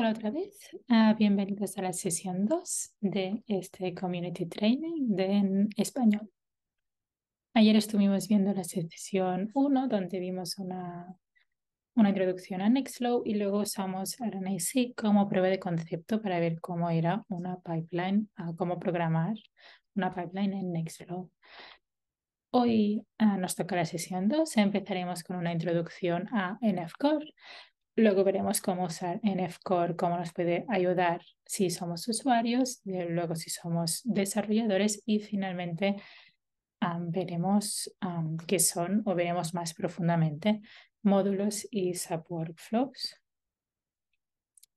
Hola otra vez, ah, bienvenidos a la sesión 2 de este Community Training de en español. Ayer estuvimos viendo la sesión 1 donde vimos una, una introducción a Nextflow y luego usamos RNAC como prueba de concepto para ver cómo era una pipeline, ah, cómo programar una pipeline en Nextflow. Hoy ah, nos toca la sesión 2. Empezaremos con una introducción a NFCore, Luego veremos cómo usar NFCore, cómo nos puede ayudar si somos usuarios, luego si somos desarrolladores y finalmente veremos qué son o veremos más profundamente módulos y subworkflows. workflows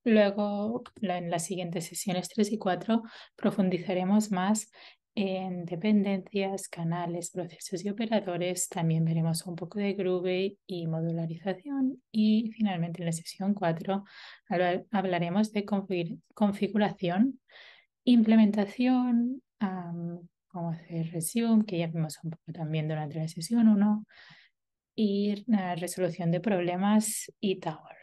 Luego, en las siguientes sesiones 3 y 4, profundizaremos más en dependencias, canales, procesos y operadores. También veremos un poco de Groove y modularización. Y finalmente en la sesión 4 hablaremos de configuración, implementación, cómo hacer resume, que ya vimos un poco también durante la sesión 1, y resolución de problemas y towers.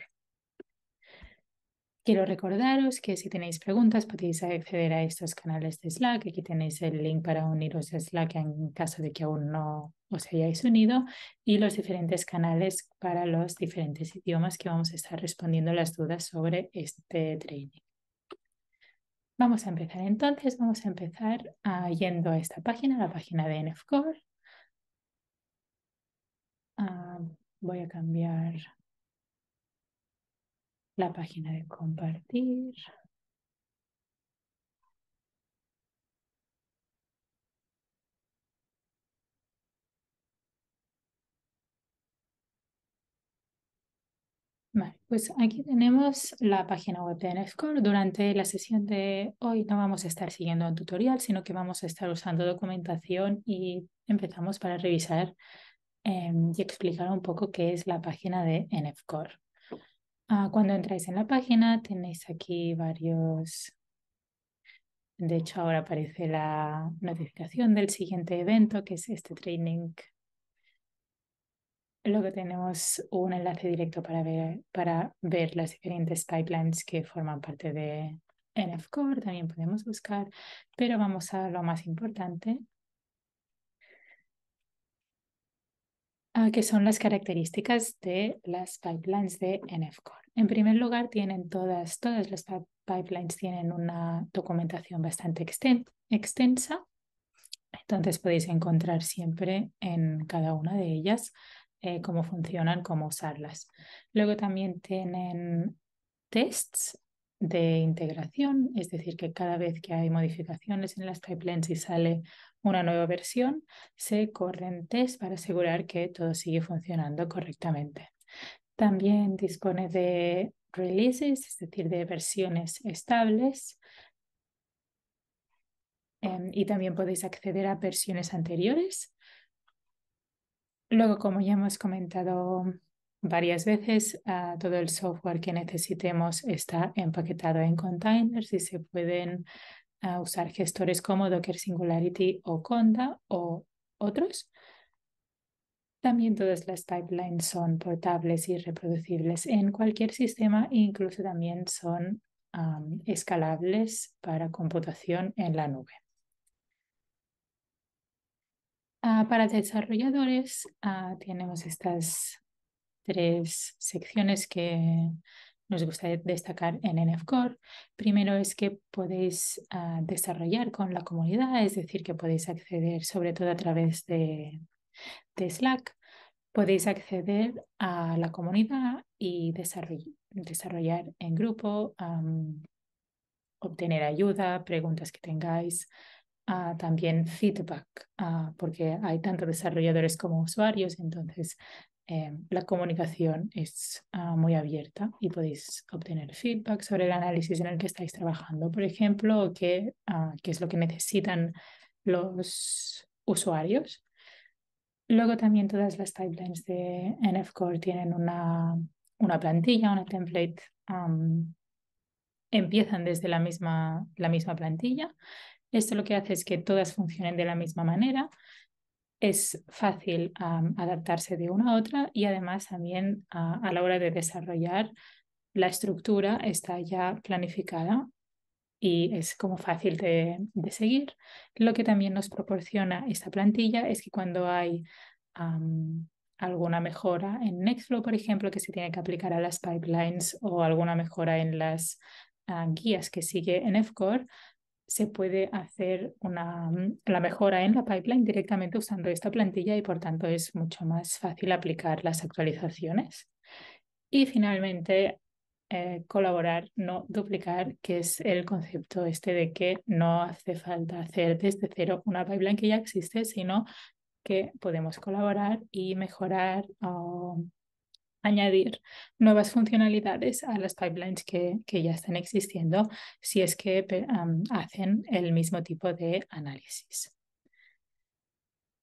Quiero recordaros que si tenéis preguntas podéis acceder a estos canales de Slack. Aquí tenéis el link para uniros a Slack en caso de que aún no os hayáis unido y los diferentes canales para los diferentes idiomas que vamos a estar respondiendo las dudas sobre este training. Vamos a empezar entonces, vamos a empezar ah, yendo a esta página, la página de NFCore. Ah, voy a cambiar la página de compartir. Vale, pues aquí tenemos la página web de NFCore. Durante la sesión de hoy no vamos a estar siguiendo un tutorial, sino que vamos a estar usando documentación y empezamos para revisar em, y explicar un poco qué es la página de NFCore. Ah, cuando entráis en la página tenéis aquí varios... De hecho, ahora aparece la notificación del siguiente evento, que es este training. Luego tenemos un enlace directo para ver, para ver las diferentes pipelines que forman parte de NFCore. También podemos buscar, pero vamos a lo más importante, ah, que son las características de las pipelines de NFCore. En primer lugar, tienen todas, todas las pipelines tienen una documentación bastante extensa. Entonces podéis encontrar siempre en cada una de ellas eh, cómo funcionan, cómo usarlas. Luego también tienen tests de integración, es decir, que cada vez que hay modificaciones en las pipelines y sale una nueva versión, se corren tests para asegurar que todo sigue funcionando correctamente. También dispone de releases, es decir, de versiones estables. Em, y también podéis acceder a versiones anteriores. Luego, como ya hemos comentado varias veces, ah, todo el software que necesitemos está empaquetado en containers y se pueden ah, usar gestores como Docker Singularity o Conda o otros. También todas las pipelines son portables y reproducibles en cualquier sistema, e incluso también son escalables para computación en la nube. Ah, para desarrolladores ah, tenemos estas tres secciones que nos gustaría destacar en NFCore. Primero es que podéis ah, desarrollar con la comunidad, es decir, que podéis acceder sobre todo a través de de Slack, podéis acceder a la comunidad y desarrollar en grupo, obtener ayuda, preguntas que tengáis, ah, también feedback, ah, porque hay tanto desarrolladores como usuarios, entonces eh, la comunicación es ah, muy abierta y podéis obtener feedback sobre el análisis en el que estáis trabajando, por ejemplo, qué, qué es lo que necesitan los usuarios Luego también todas las pipelines de NFCore tienen una, plantilla, una template. empiezan desde la misma, la misma plantilla. Esto lo que hace es que todas funcionen de la misma manera. Es fácil adaptarse de una a otra y además también a la hora de desarrollar la estructura está ya planificada y es como fácil de, seguir. Lo que también nos proporciona esta plantilla es que cuando hay alguna mejora en Nextflow, por ejemplo, que se tiene que aplicar a las pipelines o alguna mejora en las ah, guías que sigue en Fcore, se puede hacer una, mm, la mejora en la pipeline directamente usando esta plantilla y por tanto es mucho más fácil aplicar las actualizaciones. Y finalmente, eh, colaborar, no duplicar, que es el concepto este de que no hace falta hacer desde cero una pipeline que ya existe, sino que podemos colaborar y mejorar o añadir nuevas funcionalidades a las pipelines que, ya están existiendo si es que hacen el mismo tipo de análisis.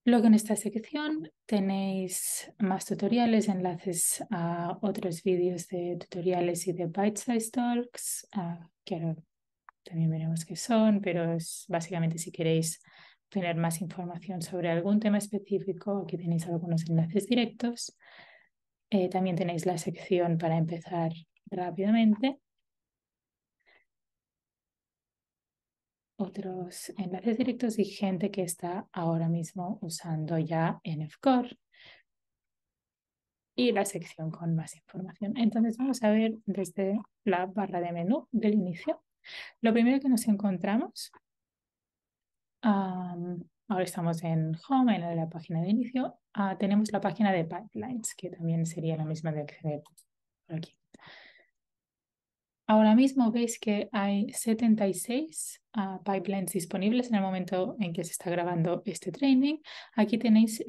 Luego en esta sección tenéis más tutoriales, enlaces a otros vídeos de tutoriales y de Bite Size Talks, que ahora también veremos qué son, pero es básicamente si queréis tener más información sobre algún tema específico, aquí tenéis algunos enlaces directos. Eh, también tenéis la sección para empezar rápidamente otros enlaces directos y gente que está ahora mismo usando ya NFCore y la sección con más información. Entonces vamos a ver desde la barra de menú del inicio. Lo primero que nos encontramos, ahora estamos en Home, en la página de inicio, ah, tenemos la página de Pipelines, que también sería la misma de acceder por aquí. Ahora mismo veis que hay 76 ah, pipelines disponibles en el momento en que se está grabando este training. Aquí tenéis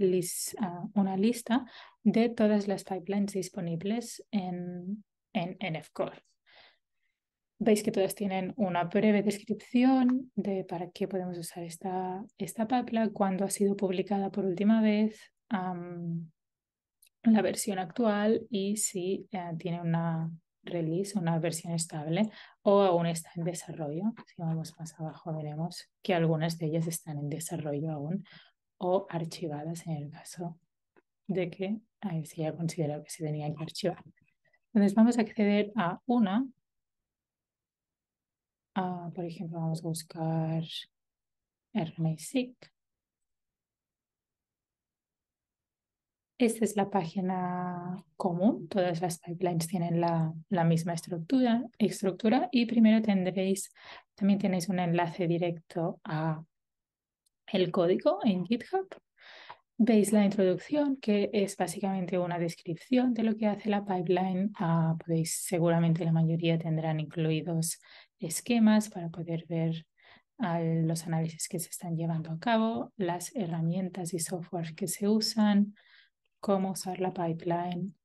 ah, una lista de todas las pipelines disponibles en, en NFCore. Veis que todas tienen una breve descripción de para qué podemos usar esta, esta pipeline, cuándo ha sido publicada por última vez, la versión actual y si eh, tiene una release, una versión estable, o aún está en desarrollo. Si vamos más abajo, veremos que algunas de ellas están en desarrollo aún o archivadas en el caso de que se haya considerado que se tenían que archivar. Entonces vamos a acceder a una. Ah, por ejemplo, vamos a buscar rna Esta es la página común, todas las pipelines tienen la, misma estructura, y primero tendréis, también tenéis un enlace directo a el código en GitHub. Veis la introducción, que es básicamente una descripción de lo que hace la pipeline. Ah, seguramente la mayoría tendrán incluidos esquemas para poder ver ah, los análisis que se están llevando a cabo, las herramientas y software que se usan, cómo usar la pipeline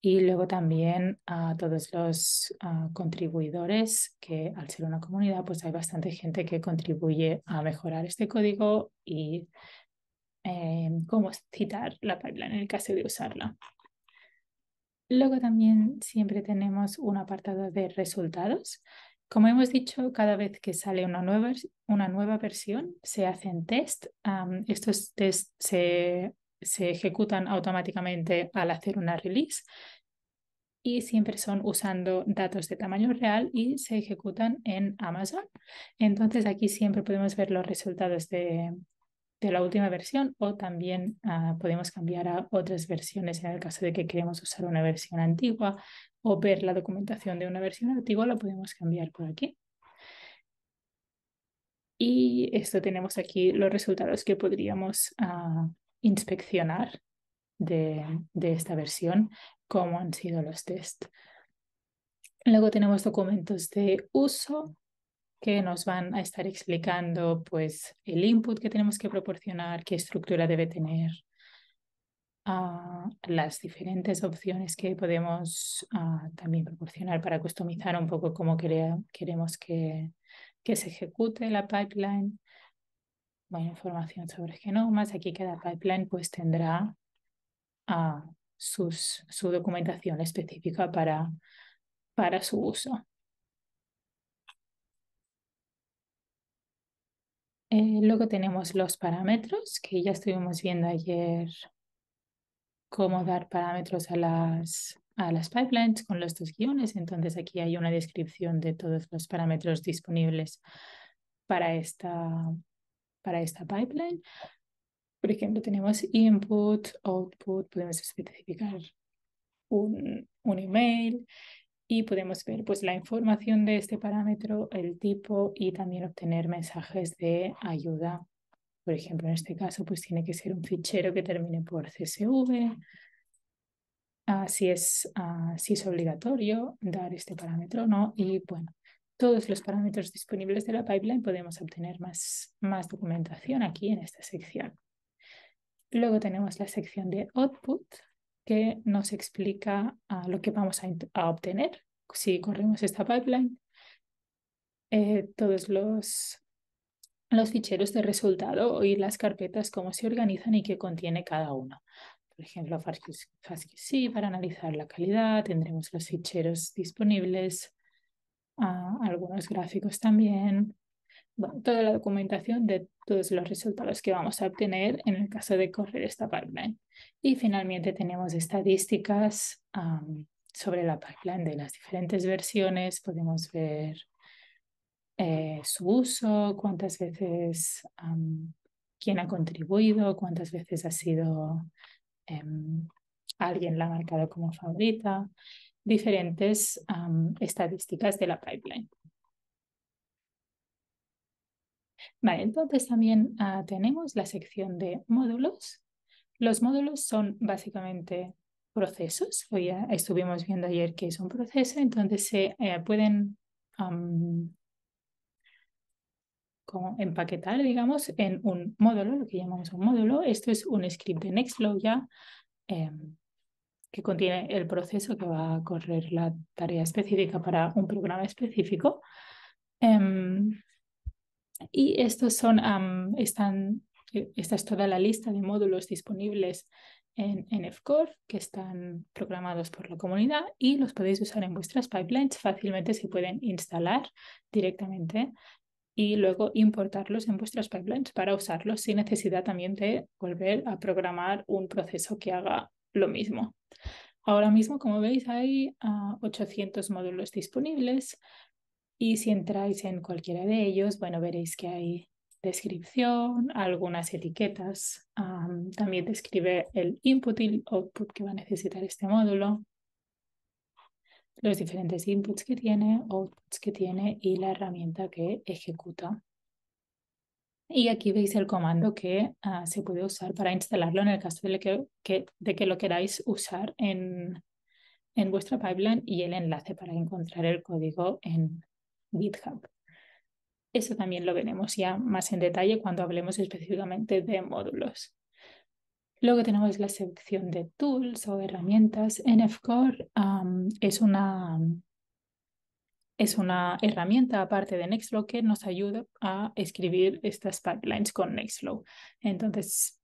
y luego también a todos los ah, contribuidores, que al ser una comunidad, pues hay bastante gente que contribuye a mejorar este código y eh, cómo citar la pipeline en el caso de usarla. Luego también siempre tenemos un apartado de resultados. Como hemos dicho, cada vez que sale una nueva, una nueva versión, se hacen test. estos test se se ejecutan automáticamente al hacer una release y siempre son usando datos de tamaño real y se ejecutan en Amazon. Entonces aquí siempre podemos ver los resultados de, la última versión o también ah, podemos cambiar a otras versiones en el caso de que queremos usar una versión antigua o ver la documentación de una versión antigua, la podemos cambiar por aquí. Y esto tenemos aquí los resultados que podríamos ah, inspeccionar de, esta versión cómo han sido los test. Luego tenemos documentos de uso que nos van a estar explicando pues, el input que tenemos que proporcionar, qué estructura debe tener, ah, las diferentes opciones que podemos ah, también proporcionar para customizar un poco cómo queremos que, que se ejecute la pipeline información sobre genomas. Aquí cada pipeline pues tendrá a ah, sus, su documentación específica para, para su uso. Eh, luego tenemos los parámetros, que ya estuvimos viendo ayer cómo dar parámetros a las, a las pipelines con los dos guiones. Entonces aquí hay una descripción de todos los parámetros disponibles para esta, para esta pipeline. Por ejemplo, tenemos input, output, podemos especificar un, email y podemos ver pues, la información de este parámetro, el tipo y también obtener mensajes de ayuda. Por ejemplo, en este caso, pues tiene que ser un fichero que termine por CSV. así es, ah, si es obligatorio dar este parámetro o no. Y bueno, todos los parámetros disponibles de la pipeline podemos obtener más, más documentación aquí en esta sección. Luego tenemos la sección de output que nos explica ah, lo que vamos a, obtener si corremos esta pipeline. Eh, todos los, los ficheros de resultado y las carpetas, cómo se organizan y qué contiene cada uno. Por ejemplo, FastQC para analizar la calidad, tendremos los ficheros disponibles, algunos gráficos también, toda la documentación de todos los resultados que vamos a obtener en el caso de correr esta pipeline. Y finalmente tenemos estadísticas sobre la pipeline de las diferentes versiones. Podemos ver eh, su uso, cuántas veces, quién ha contribuido, cuántas veces ha sido... Em, alguien la ha marcado como favorita diferentes estadísticas de la pipeline. Vale, entonces también ah, tenemos la sección de módulos. Los módulos son básicamente procesos. ya estuvimos viendo ayer que es un proceso, entonces se eh, pueden como empaquetar, digamos, en un módulo, lo que llamamos un módulo. Esto es un script de Nextflow ya em, que contiene el proceso que va a correr la tarea específica para un programa específico. Em, y estos son, están, eh, esta es toda la lista de módulos disponibles en, en F-Core que están programados por la comunidad y los podéis usar en vuestras pipelines. Fácilmente se pueden instalar directamente y luego importarlos en vuestras pipelines para usarlos sin necesidad también de volver a programar un proceso que haga lo mismo. Ahora mismo, como veis, hay 800 ah, módulos disponibles y si entráis en cualquiera de ellos, bueno, veréis que hay descripción, algunas etiquetas, ah, también describe el input y el output que va a necesitar este módulo, los diferentes inputs que tiene, outputs que tiene y la herramienta que ejecuta y aquí veis el comando que ah, se puede usar para instalarlo en el caso de que, de que lo queráis usar en, en vuestra pipeline y el enlace para encontrar el código en GitHub. Eso también lo veremos ya más en detalle cuando hablemos específicamente de módulos. Luego tenemos la sección de tools o herramientas. NFCore es una, es una herramienta aparte de Nextflow que nos ayuda a escribir estas pipelines con Nextflow. Entonces,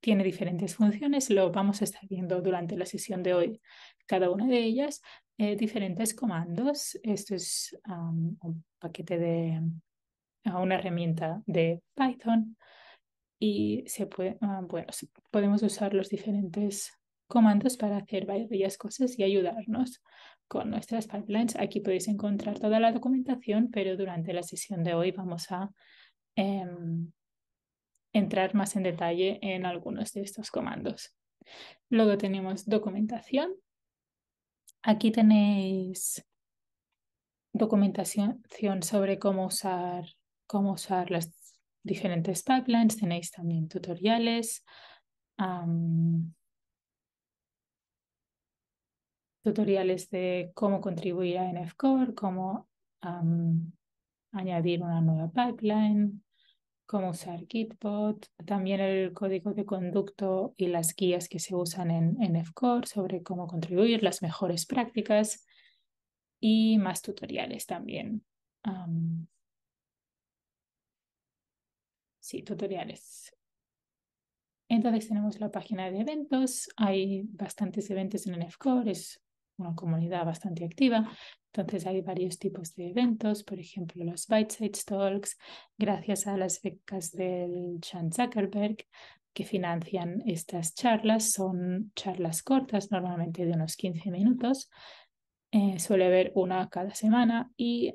tiene diferentes funciones, lo vamos a estar viendo durante la sesión de hoy. Cada una de ellas, eh, diferentes comandos. Esto es un paquete de una herramienta de Python y se puede, ah, bueno, podemos usar los diferentes comandos para hacer varias cosas y ayudarnos con nuestras pipelines. Aquí podéis encontrar toda la documentación, pero durante la sesión de hoy vamos a em, entrar más en detalle en algunos de estos comandos. Luego tenemos documentación. Aquí tenéis documentación sobre cómo usar, cómo usar las diferentes pipelines. Tenéis también tutoriales tutoriales de cómo contribuir a NFCore, cómo añadir una nueva pipeline, cómo usar Gitbot, también el código de conducto y las guías que se usan en, NFCore sobre cómo contribuir, las mejores prácticas y más tutoriales también. sí, tutoriales. Entonces tenemos la página de eventos, hay bastantes eventos en NFCore, es una comunidad bastante activa. Entonces hay varios tipos de eventos, por ejemplo los Bite Talks, gracias a las becas del Chan Zuckerberg que financian estas charlas. Son charlas cortas, normalmente de unos 15 minutos. Eh, suele haber una cada semana y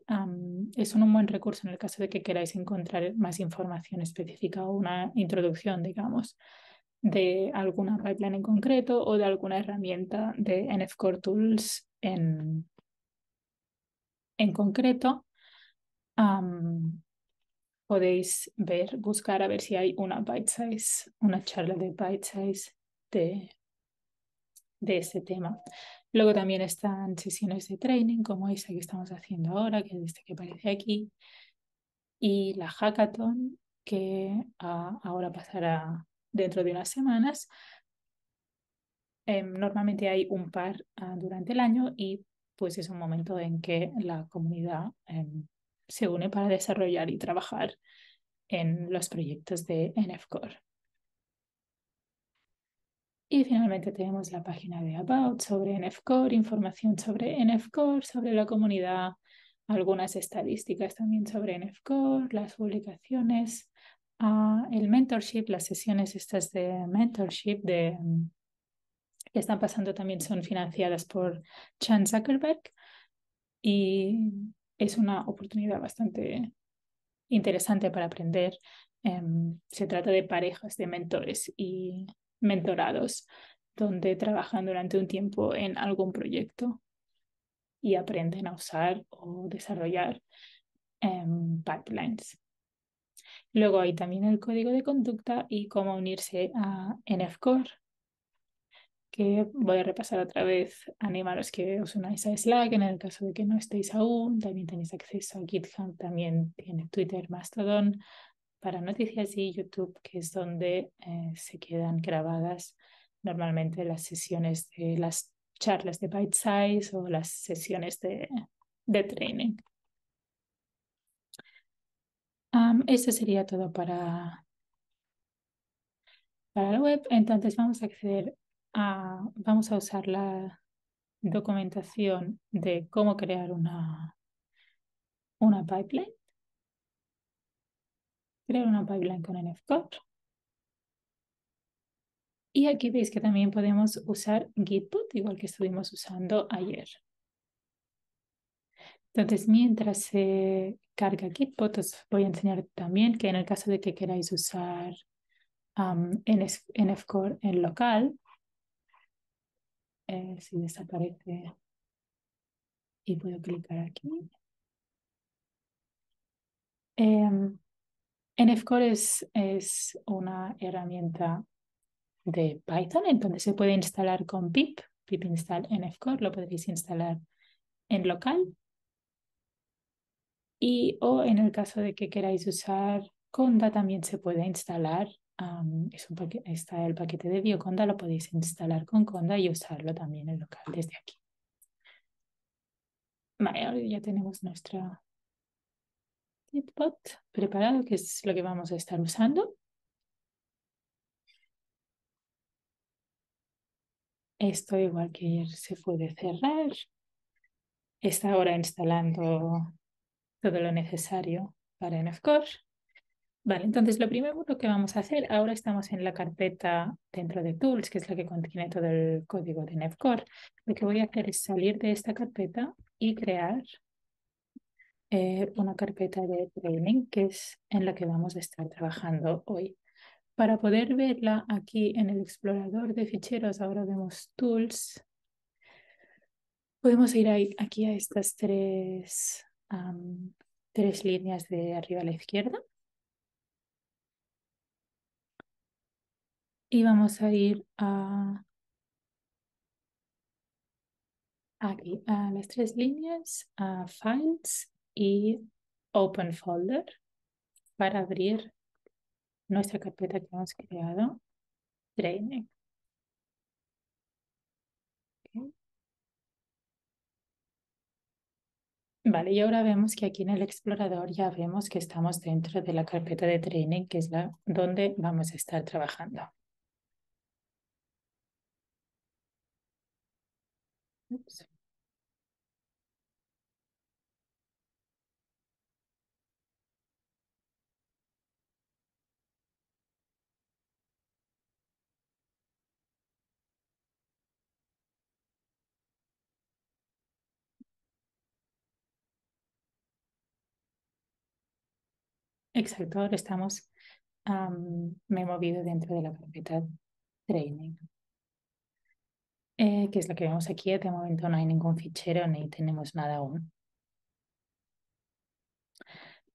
es un buen recurso en el caso de que queráis encontrar más información específica o una introducción, digamos de alguna pipeline en concreto o de alguna herramienta de NFCore Tools en, en concreto. podéis ver, buscar a ver si hay una bite size, una charla de bite size de, de este tema. Luego también están sesiones de training, como esta que estamos haciendo ahora, que es este que aparece aquí, y la hackathon, que ahora pasará dentro de unas semanas. Em, normalmente hay un par ah, durante el año y pues es un momento en que la comunidad em, se une para desarrollar y trabajar en los proyectos de NFCore. Y finalmente tenemos la página de About sobre NFCore, información sobre NFCore, sobre la comunidad, algunas estadísticas también sobre NFCore, las publicaciones, Ah, el mentorship, las sesiones estas de mentorship mm, que están pasando también son financiadas por Chan Zuckerberg y es una oportunidad bastante interesante para aprender. Em, se trata de parejas de mentores y mentorados donde trabajan durante un tiempo en algún proyecto y aprenden a usar o desarrollar em, pipelines Luego hay también el código de conducta y cómo unirse a NFCore, que voy a repasar otra vez. Animaros que os unáis a Slack en el caso de que no estéis aún. También tenéis acceso a GitHub, también tiene Twitter, Mastodon para noticias y YouTube, que es donde eh, se quedan grabadas normalmente las sesiones de las charlas de bite size o las sesiones de, de training. Esto sería todo para, para la web. Entonces vamos a acceder a, vamos a usar la documentación de cómo crear una, una pipeline. Crear una pipeline con NFCode. Y aquí veis que también podemos usar Gitput, igual que estuvimos usando ayer. Entonces, mientras se carga aquí. Pues, os voy a enseñar también que en el caso de que queráis usar um, NFCore en local, eh, si desaparece y puedo clicar aquí. Em, NFCore es, una herramienta de Python, en donde se puede instalar con pip, pip install nfcore, lo podéis instalar en local y o en el caso de que queráis usar Conda también se puede instalar. está el paquete de Bioconda, lo podéis instalar con Conda y usarlo también en local desde aquí. Vale, ahora ya tenemos nuestro gitpod preparado, que es lo que vamos a estar usando. Esto igual que ayer se puede cerrar. Está ahora instalando todo lo necesario para NFCore. Vale, entonces lo primero que vamos a hacer, ahora estamos en la carpeta dentro de Tools, que es la que contiene todo el código de NFCore. Lo que voy a hacer es salir de esta carpeta y crear eh, una carpeta de training, que es en la que vamos a estar trabajando hoy. Para poder verla aquí en el explorador de ficheros, ahora vemos Tools. Podemos ir aquí a estas tres tres líneas de arriba a la izquierda. Y vamos a ir a aquí, a las tres líneas, a Files y Open Folder para abrir nuestra carpeta que hemos creado, Training. Vale, y ahora vemos que aquí en el explorador ya vemos que estamos dentro de la carpeta de training, que es la donde vamos a estar trabajando. Exacto, ahora estamos. me he movido dentro de la carpeta training. Eh, que es lo que vemos aquí. De momento no hay ningún fichero ni tenemos nada aún.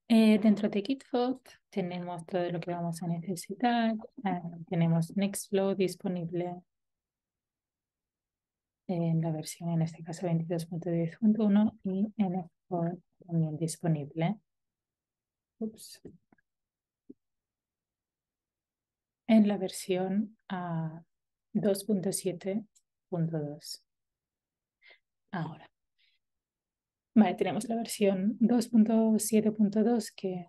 Eh, dentro de GitHub tenemos todo lo que vamos a necesitar. Ah, tenemos Nextflow disponible en la versión, en este caso 22.10.1 y nf también disponible en la versión 2.7.2. Ah, Ahora. Vale, tenemos la versión 2.7.2 que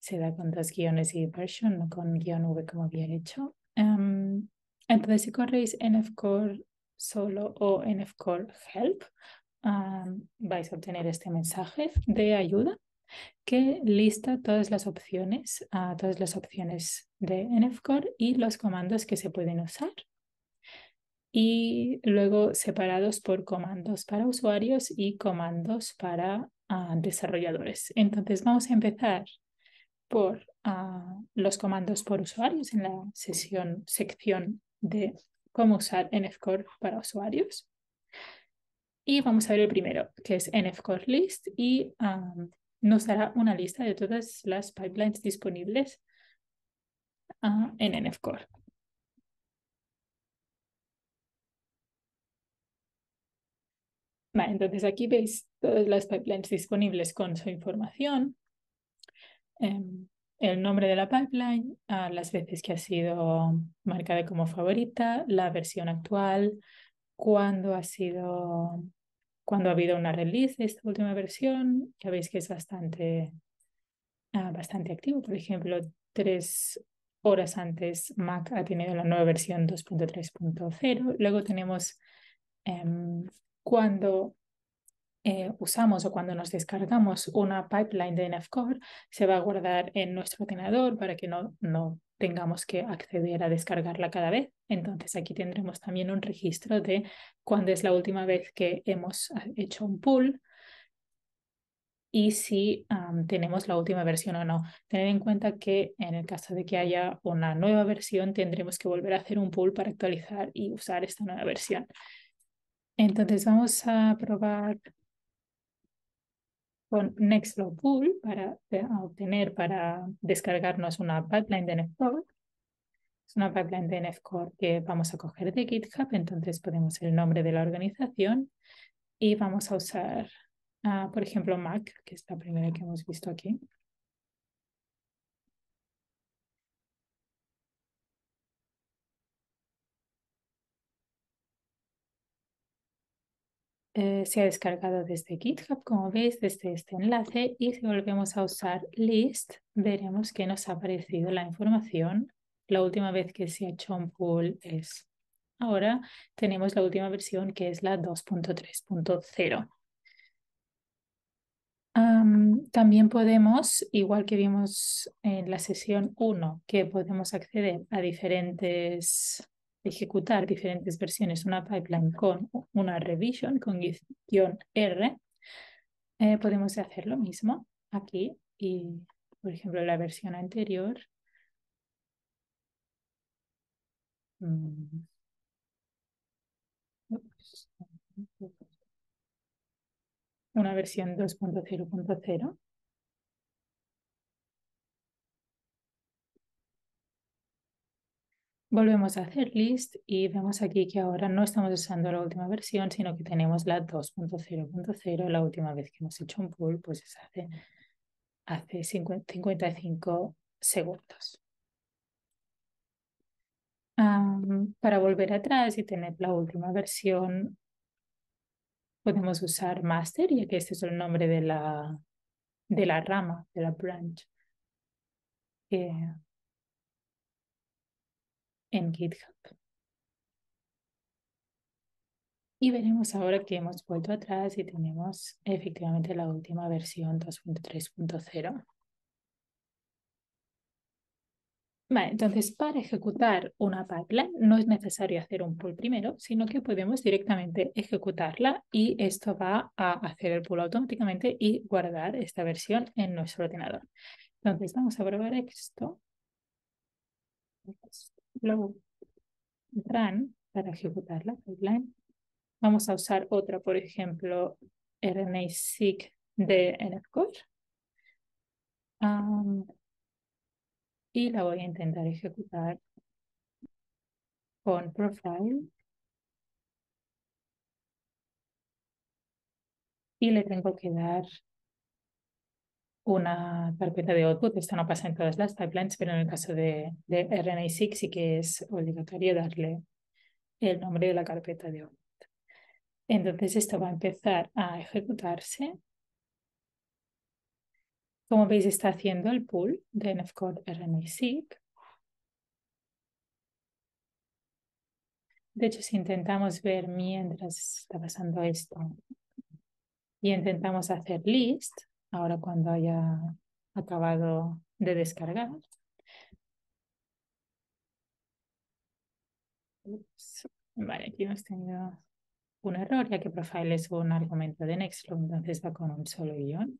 se da con dos guiones y version, no con guión V como había hecho. Em, entonces, si corréis nfcore solo o nfcore help, vais a obtener este mensaje de ayuda que lista todas las opciones, ah, todas las opciones de NFCore y los comandos que se pueden usar. Y luego separados por comandos para usuarios y comandos para ah, desarrolladores. Entonces vamos a empezar por ah, los comandos por usuarios en la sesión, sección de cómo usar NFCore para usuarios. Y vamos a ver el primero, que es NFCore List y nos dará una lista de todas las pipelines disponibles ah, en NFCore. entonces aquí veis todas las pipelines disponibles con su información, em, el nombre de la pipeline, las veces que ha sido marcada como favorita, la versión actual, cuándo ha sido cuando ha habido una release de esta última versión, ya veis que es bastante, ah, bastante activo. Por ejemplo, tres horas antes Mac ha tenido la nueva versión 2.3.0. Luego tenemos em, cuando eh, usamos o cuando nos descargamos una pipeline de NFCore, se va a guardar en nuestro ordenador para que no, no tengamos que acceder a descargarla cada vez. Entonces aquí tendremos también un registro de cuándo es la última vez que hemos ah, hecho un pull y si tenemos la última versión o no. Tener en cuenta que en el caso de que haya una nueva versión, tendremos que volver a hacer un pull para actualizar y usar esta nueva versión. Entonces vamos a probar con Nextflow Pool para eh, obtener, para descargarnos una pipeline de NFCore. Es una pipeline de NFCore que vamos a coger de GitHub, entonces ponemos el nombre de la organización y vamos a usar, ah, por ejemplo, Mac, que es la primera que hemos visto aquí. Eh, se ha descargado desde GitHub, como veis, desde este enlace. Y si volvemos a usar list, veremos que nos ha aparecido la información. La última vez que se ha hecho un pull es ahora. Tenemos la última versión que es la 2.3.0. también podemos, igual que vimos en la sesión 1, que podemos acceder a diferentes ejecutar diferentes versiones, una pipeline con una revision, con guión R, eh, podemos hacer lo mismo aquí y, por ejemplo, la versión anterior. Mm. Una versión 2.0.0 Volvemos a hacer list y vemos aquí que ahora no estamos usando la última versión, sino que tenemos la 2.0.0. La última vez que hemos hecho un pull, pues es hace, hace 55 segundos. para volver atrás y tener la última versión, podemos usar master, ya que este es el nombre de la, de la rama, de la branch en GitHub. Y veremos ahora que hemos vuelto atrás y tenemos efectivamente la última versión 2.3.0. Vale, entonces para ejecutar una pipeline no es necesario hacer un pull primero, sino que podemos directamente ejecutarla y esto va a hacer el pull automáticamente y guardar esta versión en nuestro ordenador. Entonces vamos a probar esto. esto run para ejecutar la pipeline. Vamos a usar otra, por ejemplo, RNA-seq de NFCore. y la voy a intentar ejecutar con profile. Y le tengo que dar una carpeta de output. Esto no pasa en todas las pipelines, pero en el caso de, de rna sí que es obligatorio darle el nombre de la carpeta de output. Entonces esto va a empezar a ejecutarse. Como veis está haciendo el pull de nfcode rna De hecho, si intentamos ver mientras está pasando esto y intentamos hacer list, Ahora cuando haya acabado de descargar. Vale, aquí hemos tenido un error, ya que profile es un argumento de Nextflow, entonces va con un solo guión.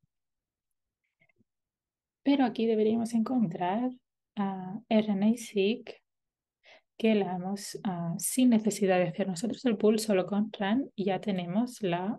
Pero aquí deberíamos encontrar a RNA-seq que la hemos, ah, sin necesidad de hacer nosotros el pool, solo con y ya tenemos la,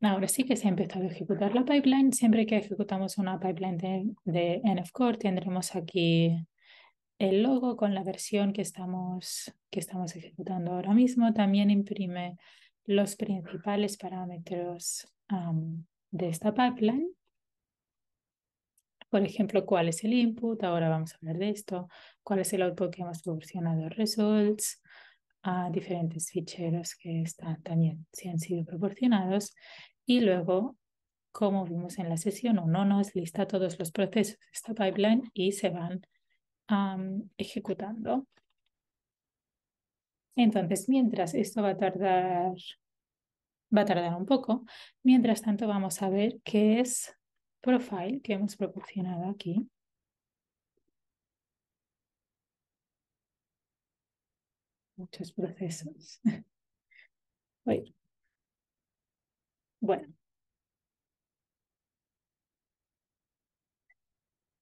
Ahora sí que se ha empezado a ejecutar la pipeline. Siempre que ejecutamos una pipeline de, NFCore tendremos aquí el logo con la versión que estamos, que estamos ejecutando ahora mismo. También imprime los principales parámetros de esta pipeline. Por ejemplo, cuál es el input, ahora vamos a hablar de esto, cuál es el output que hemos proporcionado, results, a diferentes ficheros que están también, se han sido proporcionados. Y luego, como vimos en la sesión, uno nos lista todos los procesos de esta pipeline y se van ejecutando. Entonces, mientras esto va a tardar, va a tardar un poco, mientras tanto vamos a ver qué es profile que hemos proporcionado aquí. muchos procesos. Bueno.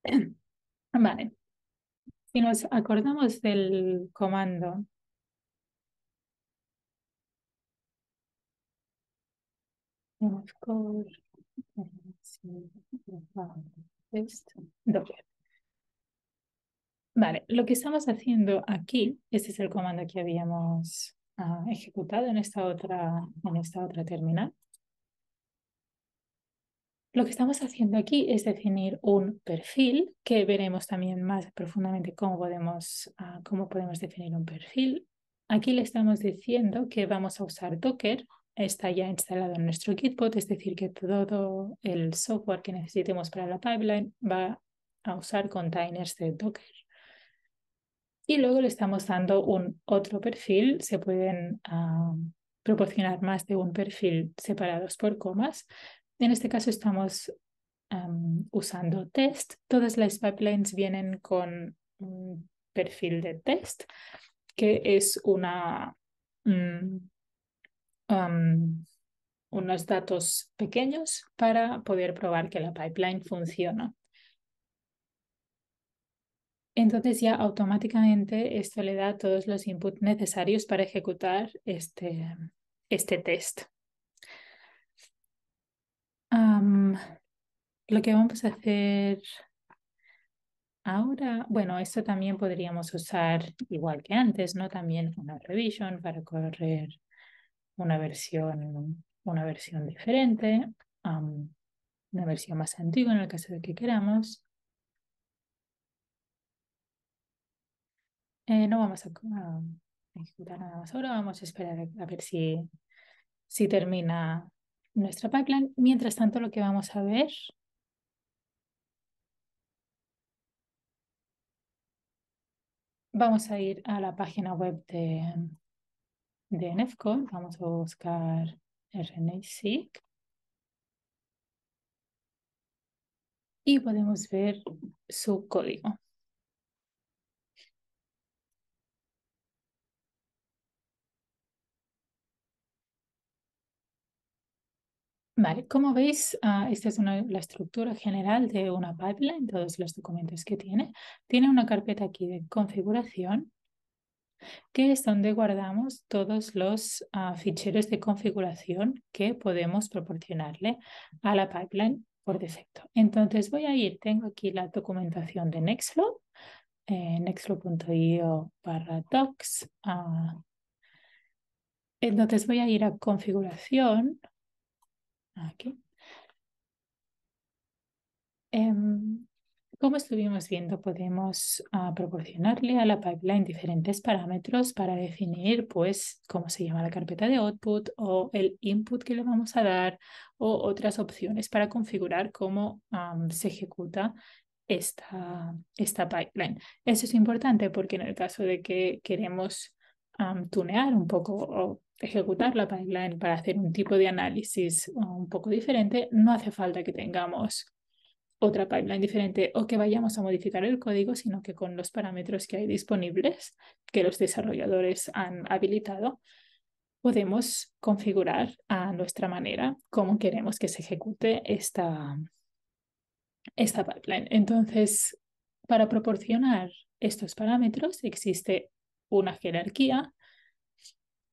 Vale. Si nos acordamos del comando, doble lo que estamos haciendo aquí, este es el comando que habíamos ah, ejecutado en esta, otra, en esta otra terminal. Lo que estamos haciendo aquí es definir un perfil, que veremos también más profundamente cómo podemos, ah, cómo podemos definir un perfil. Aquí le estamos diciendo que vamos a usar Docker, está ya instalado en nuestro Gitpod, es decir, que todo el software que necesitemos para la pipeline va a usar containers de Docker. Y luego le estamos dando un otro perfil, se pueden ah, proporcionar más de un perfil separados por comas. En este caso estamos usando test. Todas las pipelines vienen con un perfil de test, que es una... Mm, unos datos pequeños para poder probar que la pipeline funciona. Entonces ya automáticamente esto le da todos los inputs necesarios para ejecutar este, este test. lo que vamos a hacer ahora, bueno, esto también podríamos usar igual que antes, ¿no? También una revision para correr una versión, una versión diferente, una versión más antigua en el caso de que queramos. Eh, no vamos a, ejecutar nada más ahora, vamos a esperar a, ver si, si termina nuestra pipeline. Mientras tanto, lo que vamos a ver vamos a ir a la página web de, de Vamos a buscar rna Y podemos ver su código. Vale, como veis, ah, esta es la estructura general de una pipeline, todos los documentos que tiene. Tiene una carpeta aquí de configuración, que es donde guardamos todos los ah, ficheros de configuración que podemos proporcionarle a la pipeline por defecto. Entonces voy a ir, tengo aquí la documentación de Nextflow, eh, nextflow.io barra docs. Ah. entonces voy a ir a configuración Aquí. Ah, em, como estuvimos viendo, podemos ah, proporcionarle a la pipeline diferentes parámetros para definir, pues, cómo se llama la carpeta de output o el input que le vamos a dar o otras opciones para configurar cómo se ejecuta esta, esta pipeline. Eso es importante porque en el caso de que queremos tunear un poco o ejecutar la pipeline para hacer un tipo de análisis eh, un poco diferente, no hace falta que tengamos otra pipeline diferente o que vayamos a modificar el código, sino que con los parámetros que hay disponibles, que los desarrolladores han habilitado, podemos configurar a nuestra manera cómo queremos que se ejecute esta, esta pipeline. Entonces, para proporcionar estos parámetros existe una jerarquía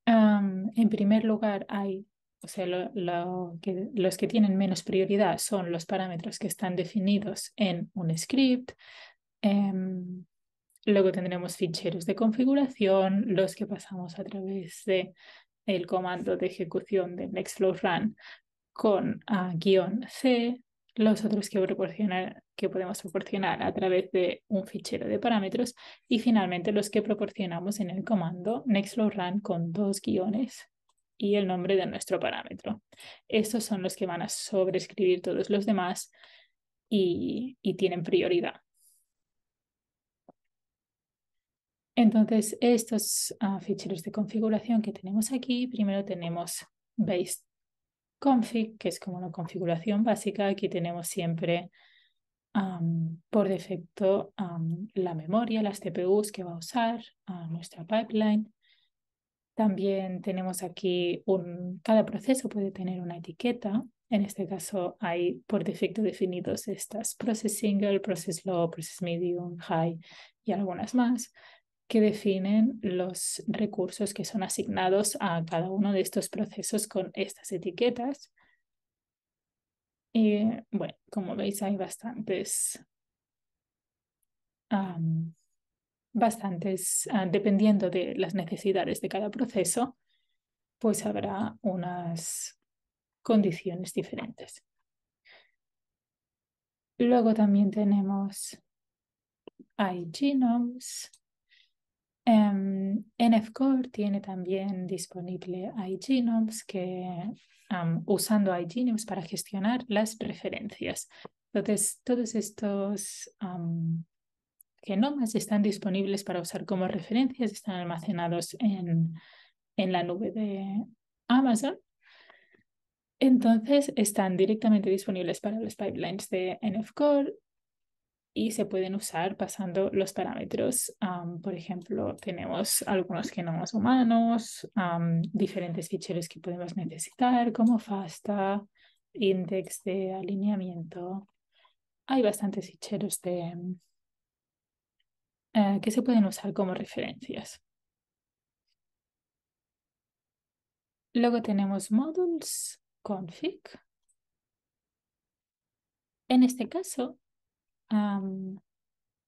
en primer lugar, hay, o sea, los que tienen menos prioridad son los parámetros que están definidos en un script. Em, luego tendremos ficheros de configuración, los que pasamos a través de el comando de ejecución de Nextflow Run con guión C, los otros que, proporcionar, que podemos proporcionar a través de un fichero de parámetros y finalmente los que proporcionamos en el comando next-load-run con dos guiones y el nombre de nuestro parámetro. Estos son los que van a sobrescribir todos los demás y, tienen prioridad. Entonces, estos ah, ficheros de configuración que tenemos aquí, primero tenemos base config, que es como una configuración básica. Aquí tenemos siempre por defecto la memoria, las CPUs que va a usar nuestra pipeline. También tenemos aquí un, cada proceso puede tener una etiqueta. En este caso hay por defecto definidos estas process single, process low, process medium, high y algunas más que definen los recursos que son asignados a cada uno de estos procesos con estas etiquetas. Y eh, bueno, como veis hay bastantes, bastantes, ah, dependiendo de las necesidades de cada proceso, pues habrá unas condiciones diferentes. Luego también tenemos iGenomes, Em, NFCore tiene también disponible iGenomes que usando iGenomes para gestionar las referencias. Entonces, todos estos genomas están disponibles para usar como referencias, están almacenados en, en la nube de Amazon. Entonces, están directamente disponibles para los pipelines de NFCore y se pueden usar pasando los parámetros. por ejemplo, tenemos algunos genomas humanos, diferentes ficheros que podemos necesitar como FASTA, index de alineamiento. Hay bastantes ficheros de, eh, que se pueden usar como referencias. Luego tenemos modules config. En este caso,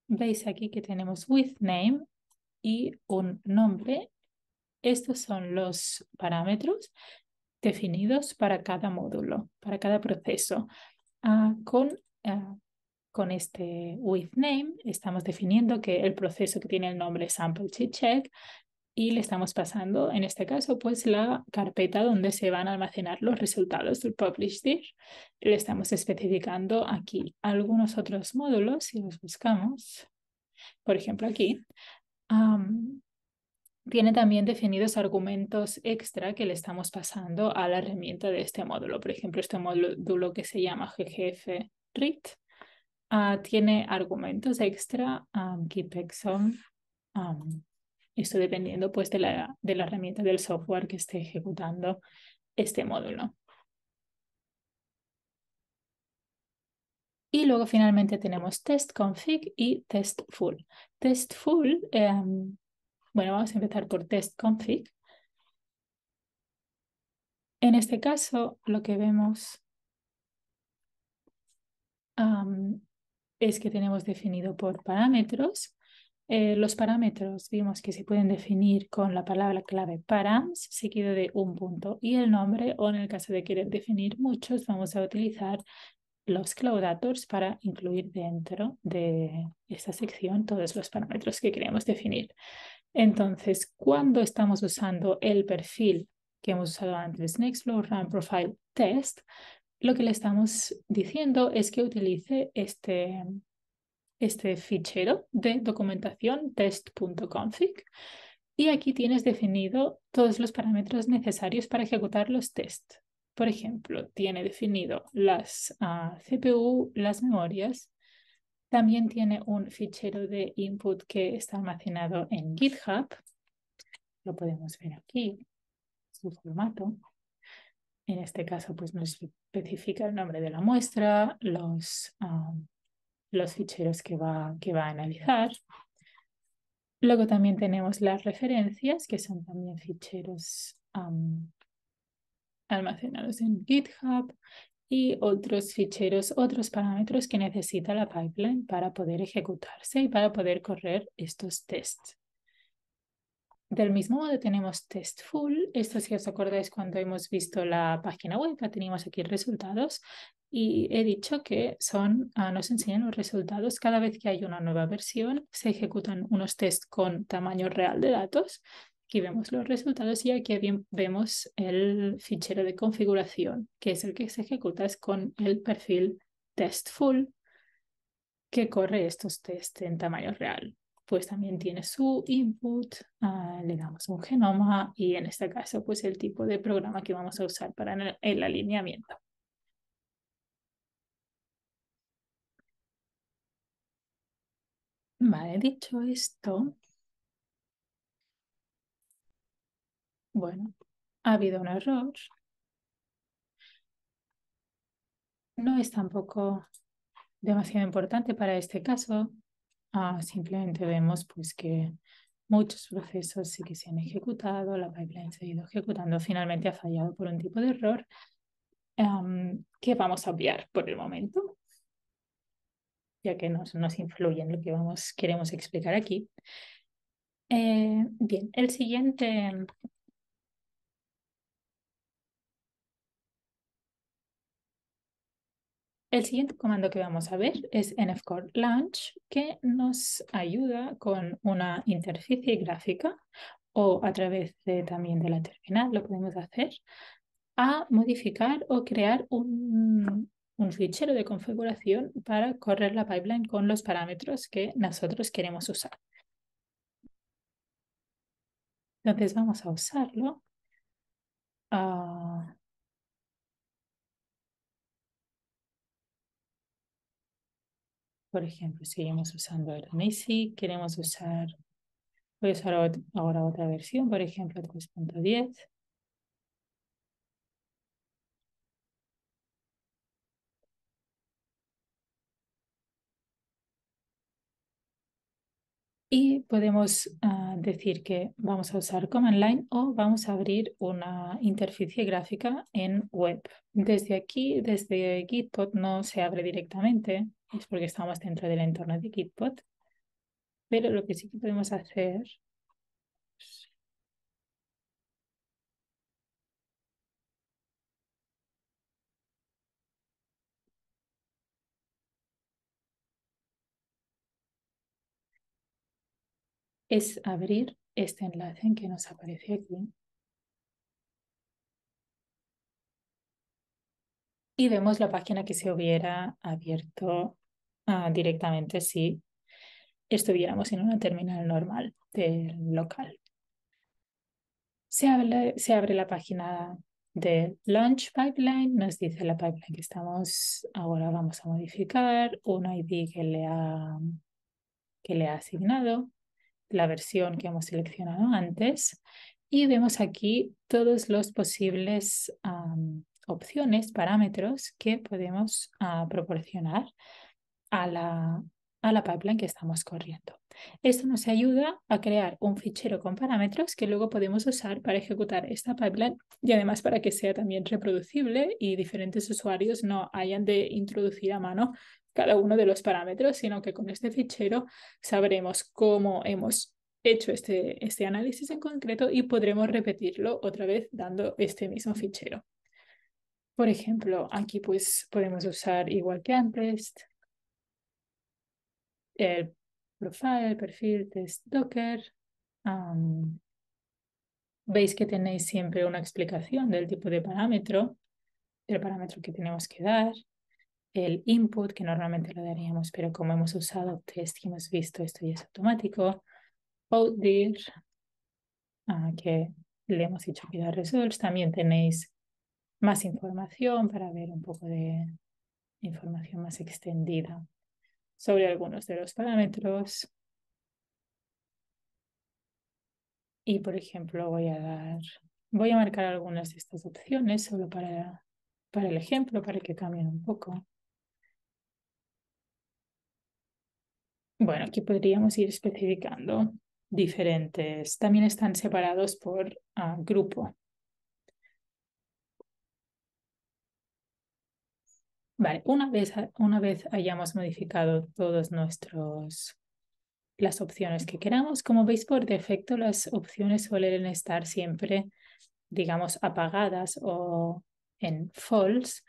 veis aquí que tenemos WithName y un nombre. Estos son los parámetros definidos para cada módulo, para cada proceso. Ah, ah, con, este WithName estamos definiendo que el proceso que tiene el nombre sample check y le estamos pasando, en este caso, pues la carpeta donde se van a almacenar los resultados del Publish Le estamos especificando aquí algunos otros módulos, si los buscamos, por ejemplo aquí, tiene también definidos argumentos extra que le estamos pasando a la herramienta de este módulo. Por ejemplo, este módulo que se llama GGF read ah, tiene argumentos extra, um, esto dependiendo pues, de, la, herramienta del software que esté ejecutando este módulo. Y luego finalmente tenemos test config y test full. Test full, em, bueno, vamos a empezar por test config. En este caso, lo que vemos es que tenemos definido por parámetros eh, los parámetros vimos que se pueden definir con la palabra clave params seguido de un punto y el nombre o en el caso de querer definir muchos vamos a utilizar los claudators para incluir dentro de esta sección todos los parámetros que queremos definir. Entonces, cuando estamos usando el perfil que hemos usado antes, Nextflow Run Profile Test, lo que le estamos diciendo es que utilice este este fichero de documentación test.config y aquí tienes definido todos los parámetros necesarios para ejecutar los tests. Por ejemplo, tiene definido las ah, CPU, las memorias. También tiene un fichero de input que está almacenado en GitHub. Lo podemos ver aquí, su formato. En este caso, pues nos especifica el nombre de la muestra, los ah, los ficheros que va, a analizar. Luego también tenemos las referencias, que son también ficheros almacenados en GitHub y otros ficheros, otros parámetros que necesita la pipeline para poder ejecutarse y para poder correr estos tests. Del mismo modo tenemos test full. esto si os acordáis cuando hemos visto la página web, que teníamos aquí resultados y he dicho que son, ah, nos enseñan los resultados cada vez que hay una nueva versión, se ejecutan unos test con tamaño real de datos, aquí vemos los resultados y aquí vemos el fichero de configuración, que es el que se ejecuta con el perfil full que corre estos test en tamaño real pues también tiene su input, ah, le damos un genoma y en este caso pues el tipo de programa que vamos a usar para el, el alineamiento. Vale, dicho esto, bueno, ha habido un error. No es tampoco demasiado importante para este caso, Ah, simplemente vemos pues que muchos procesos sí que se han ejecutado, la pipeline se ha ido ejecutando, finalmente ha fallado por un tipo de error em, que vamos a obviar por el momento, ya que nos, nos influye en lo que vamos, queremos explicar aquí. Eh, bien, el siguiente El siguiente comando que vamos a ver es nfcore launch, que nos ayuda con una interfaz gráfica o a través de, también de la terminal lo podemos hacer, a modificar o crear un, fichero de configuración para correr la pipeline con los parámetros que nosotros queremos usar. Entonces vamos a usarlo. Ah, Por ejemplo, seguimos usando MISI, queremos usar, voy a usar ahora otra versión, por ejemplo, 3.10. y podemos ah, decir que vamos a usar command line o vamos a abrir una interficie gráfica en web. Desde aquí, desde Gitpod no se abre directamente, es porque estamos dentro del entorno de Gitpod, pero lo que sí que podemos hacer es abrir este enlace en que nos aparece aquí. Y vemos la página que se hubiera abierto ah, directamente si estuviéramos en una terminal normal del local. Se abre, la página de Launch Pipeline, nos dice la pipeline que estamos, ahora vamos a modificar, un ID que le que le ha asignado, la versión que hemos seleccionado antes y vemos aquí todos los posibles opciones, parámetros que podemos ah, proporcionar a la, a la pipeline que estamos corriendo. Esto nos ayuda a crear un fichero con parámetros que luego podemos usar para ejecutar esta pipeline y además para que sea también reproducible y diferentes usuarios no hayan de introducir a mano cada uno de los parámetros, sino que con este fichero sabremos cómo hemos hecho este, este análisis en concreto y podremos repetirlo otra vez dando este mismo fichero. Por ejemplo, aquí pues podemos usar igual que antes el profile, perfil, test Docker. veis que tenéis siempre una explicación del tipo de parámetro, el parámetro que tenemos que dar el input que normalmente lo daríamos, pero como hemos usado test y hemos visto, esto ya es automático. Outdir, ah, que le hemos dicho que results. También tenéis más información para ver un poco de información más extendida sobre algunos de los parámetros. Y por ejemplo, voy a dar, voy a marcar algunas de estas opciones solo para, para el ejemplo, para que cambien un poco. Bueno, aquí podríamos ir especificando diferentes. También están separados por ah, grupo. Vale, una vez, una vez hayamos modificado todas nuestros las opciones que queramos, como veis por defecto las opciones suelen estar siempre, digamos, apagadas o en false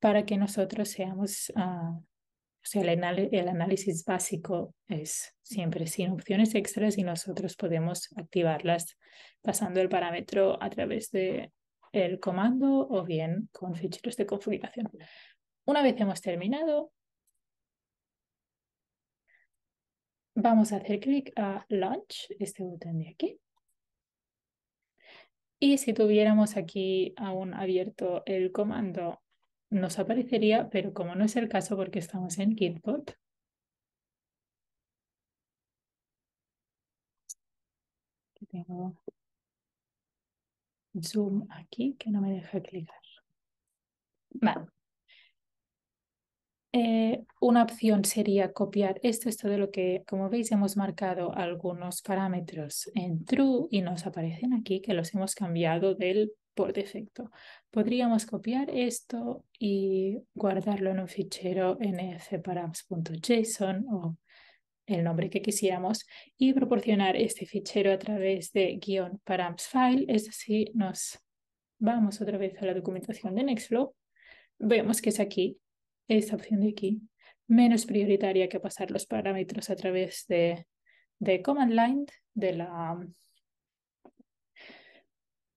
para que nosotros seamos ah, o sea, el, análisis básico es siempre sin opciones extras y nosotros podemos activarlas pasando el parámetro a través de el comando o bien con ficheros de configuración. Una vez hemos terminado, vamos a hacer clic a Launch, este botón de aquí. Y si tuviéramos aquí aún abierto el comando nos aparecería, pero como no es el caso porque estamos en Gitbot, tengo zoom aquí que no me deja clicar. Vale. Eh, una opción sería copiar esto, esto de lo que, como veis, hemos marcado algunos parámetros en true y nos aparecen aquí que los hemos cambiado del por defecto. Podríamos copiar esto y guardarlo en un fichero nfparams.json o el nombre que quisiéramos y proporcionar este fichero a través de guión params file, es así, nos vamos otra vez a la documentación de Nextflow, vemos que es aquí, esta opción de aquí, menos prioritaria que pasar los parámetros a través de, de command line, de la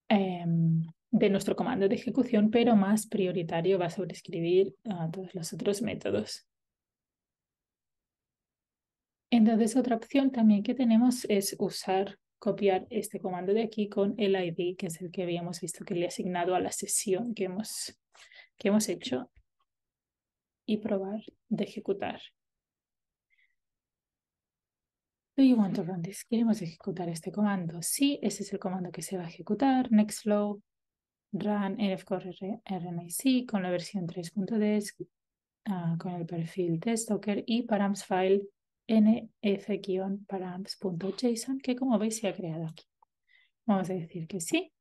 Em, de nuestro comando de ejecución, pero más prioritario va a sobreescribir a todos los otros métodos. Entonces, otra opción también que tenemos es usar, copiar este comando de aquí con el ID, que es el que habíamos visto que le he asignado a la sesión que hemos, que hemos hecho, y probar de ejecutar. Do you want to run this? Queremos ejecutar este comando. Sí, ese es el comando que se va a ejecutar. Nextflow run nfcore con la versión 3.desk, ah, con el perfil testdocker y params file nf-params.json que como veis se ha creado aquí. Vamos a decir que sí.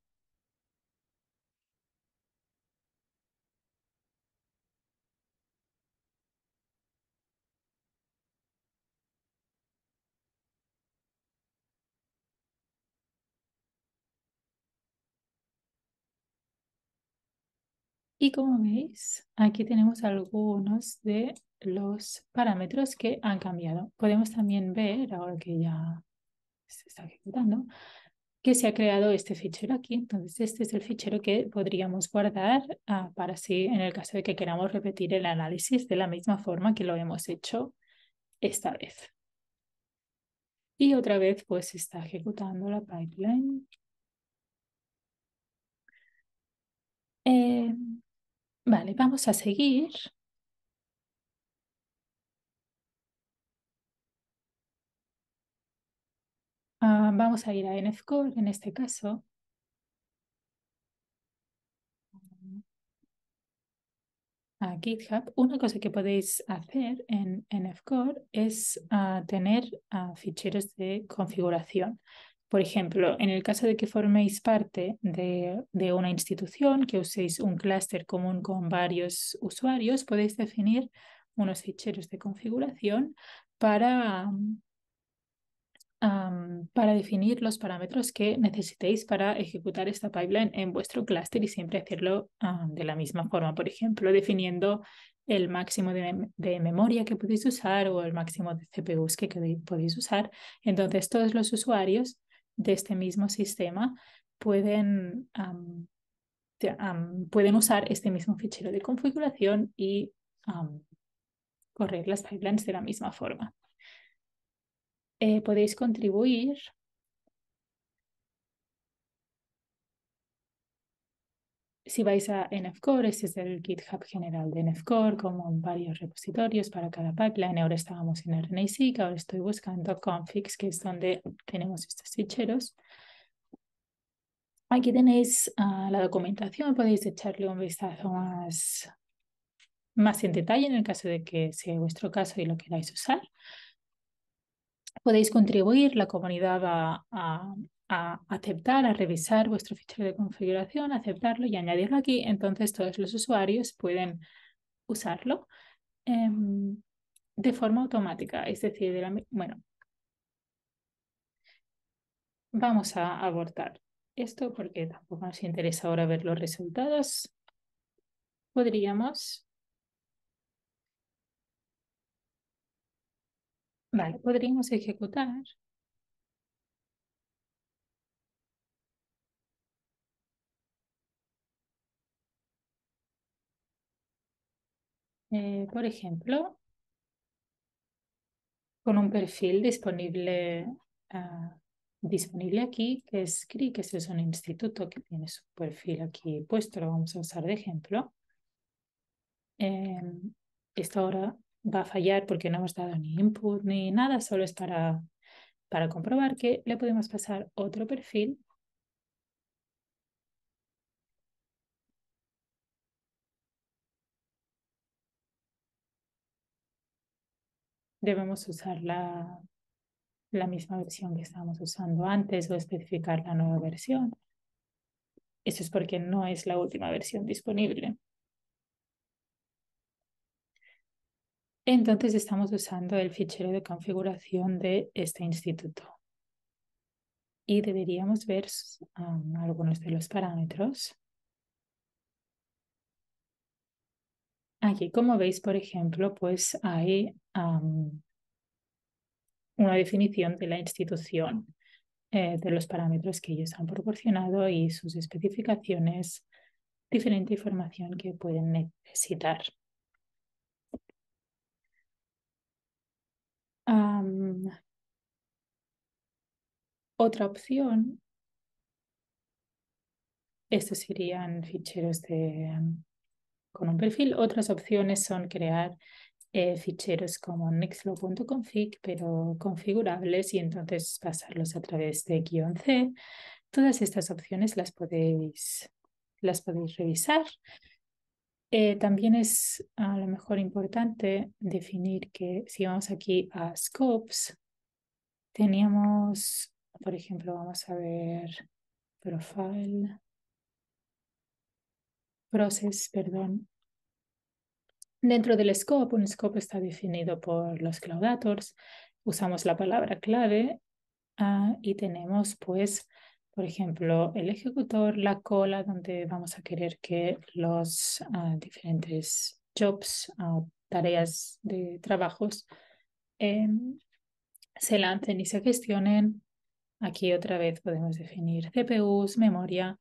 Y como veis, aquí tenemos algunos de los parámetros que han cambiado. Podemos también ver, ahora que ya se está ejecutando, que se ha creado este fichero aquí. Entonces, este es el fichero que podríamos guardar ah, para si en el caso de que queramos repetir el análisis de la misma forma que lo hemos hecho esta vez. Y otra vez, pues, se está ejecutando la pipeline. Em, Vale, vamos a seguir. Ah, vamos a ir a NFCore en este caso. A GitHub. Una cosa que podéis hacer en NFCore es ah, tener ah, ficheros de configuración. Por ejemplo, en el caso de que forméis parte de, una institución, que uséis un clúster común con varios usuarios, podéis definir unos ficheros de configuración para, mm, para definir los parámetros que necesitéis para ejecutar esta pipeline en vuestro clúster y siempre hacerlo ah, de la misma forma. Por ejemplo, definiendo el máximo de, de, memoria que podéis usar o el máximo de CPUs que podéis usar. Entonces, todos los usuarios de este mismo sistema pueden, pueden usar este mismo fichero de configuración y correr las pipelines de la misma forma. Eh, podéis contribuir Si vais a NFCore, ese es el GitHub general de NFCore, como varios repositorios para cada pipeline. Ahora estábamos en RNAseq, ahora estoy buscando configs, que es donde tenemos estos ficheros. Aquí tenéis ah, la documentación, podéis echarle un vistazo más, más en detalle en el caso de que sea vuestro caso y lo queráis usar. Podéis contribuir, la comunidad va a, aceptar, a revisar vuestro fichero de configuración, aceptarlo y añadirlo aquí. Entonces todos los usuarios pueden usarlo em, de forma automática. Es decir, bueno, vamos a abortar esto porque tampoco nos interesa ahora ver los resultados. Podríamos... Vale, podríamos ejecutar Eh, por ejemplo, con un perfil disponible, ah, disponible aquí, que es CRI, que es un instituto que tiene su perfil aquí puesto, lo vamos a usar de ejemplo. Eh, esto ahora va a fallar porque no hemos dado ni input ni nada, solo es para comprobar que le podemos pasar otro perfil debemos usar la, la misma versión que estábamos usando antes o especificar la nueva versión. Eso es porque no es la última versión disponible. Entonces estamos usando el fichero de configuración de este instituto. Y deberíamos ver um, algunos de los parámetros. Aquí, como veis, por ejemplo, pues hay una definición de la institución, eh, de los parámetros que ellos han proporcionado y sus especificaciones, diferente información que pueden necesitar. otra opción, estos serían ficheros con un perfil. Otras opciones son crear eh, ficheros como nextflow.config, pero configurables y entonces pasarlos a través de guión C. Todas estas opciones las podéis, las podéis revisar. Eh, también es a lo mejor importante definir que si vamos aquí a scopes, teníamos, por ejemplo, vamos a ver profile, process, perdón, Dentro del scope, un scope está definido por los claudators, usamos la palabra clave ah, y tenemos pues, por ejemplo, el ejecutor, la cola, donde vamos a querer que los ah, diferentes jobs o tareas de trabajos em, se lancen y se gestionen. Aquí otra vez podemos definir CPUs, memoria.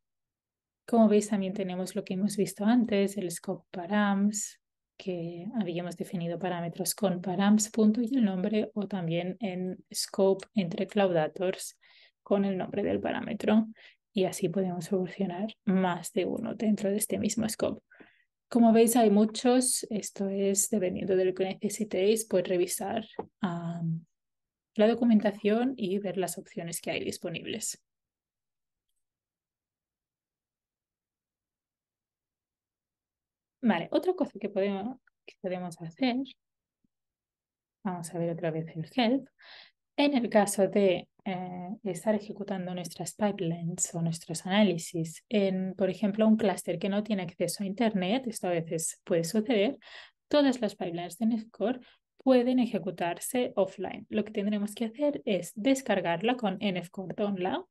Como veis, también tenemos lo que hemos visto antes, el scope params, que habíamos definido parámetros con params punto y el nombre o también en scope entre claudators con el nombre del parámetro y así podemos solucionar más de uno dentro de este mismo scope. Como veis hay muchos, esto es dependiendo de lo que necesitéis, pues revisar la documentación y ver las opciones que hay disponibles. Vale, otra cosa que podemos, podemos hacer, vamos a ver otra vez el help, en el caso de eh, estar ejecutando nuestras pipelines o nuestros análisis en, por ejemplo, un clúster que no tiene acceso a Internet, esto a veces puede suceder, todas las pipelines de NFCore pueden ejecutarse offline. Lo que tendremos que hacer es descargarla con nfcore download.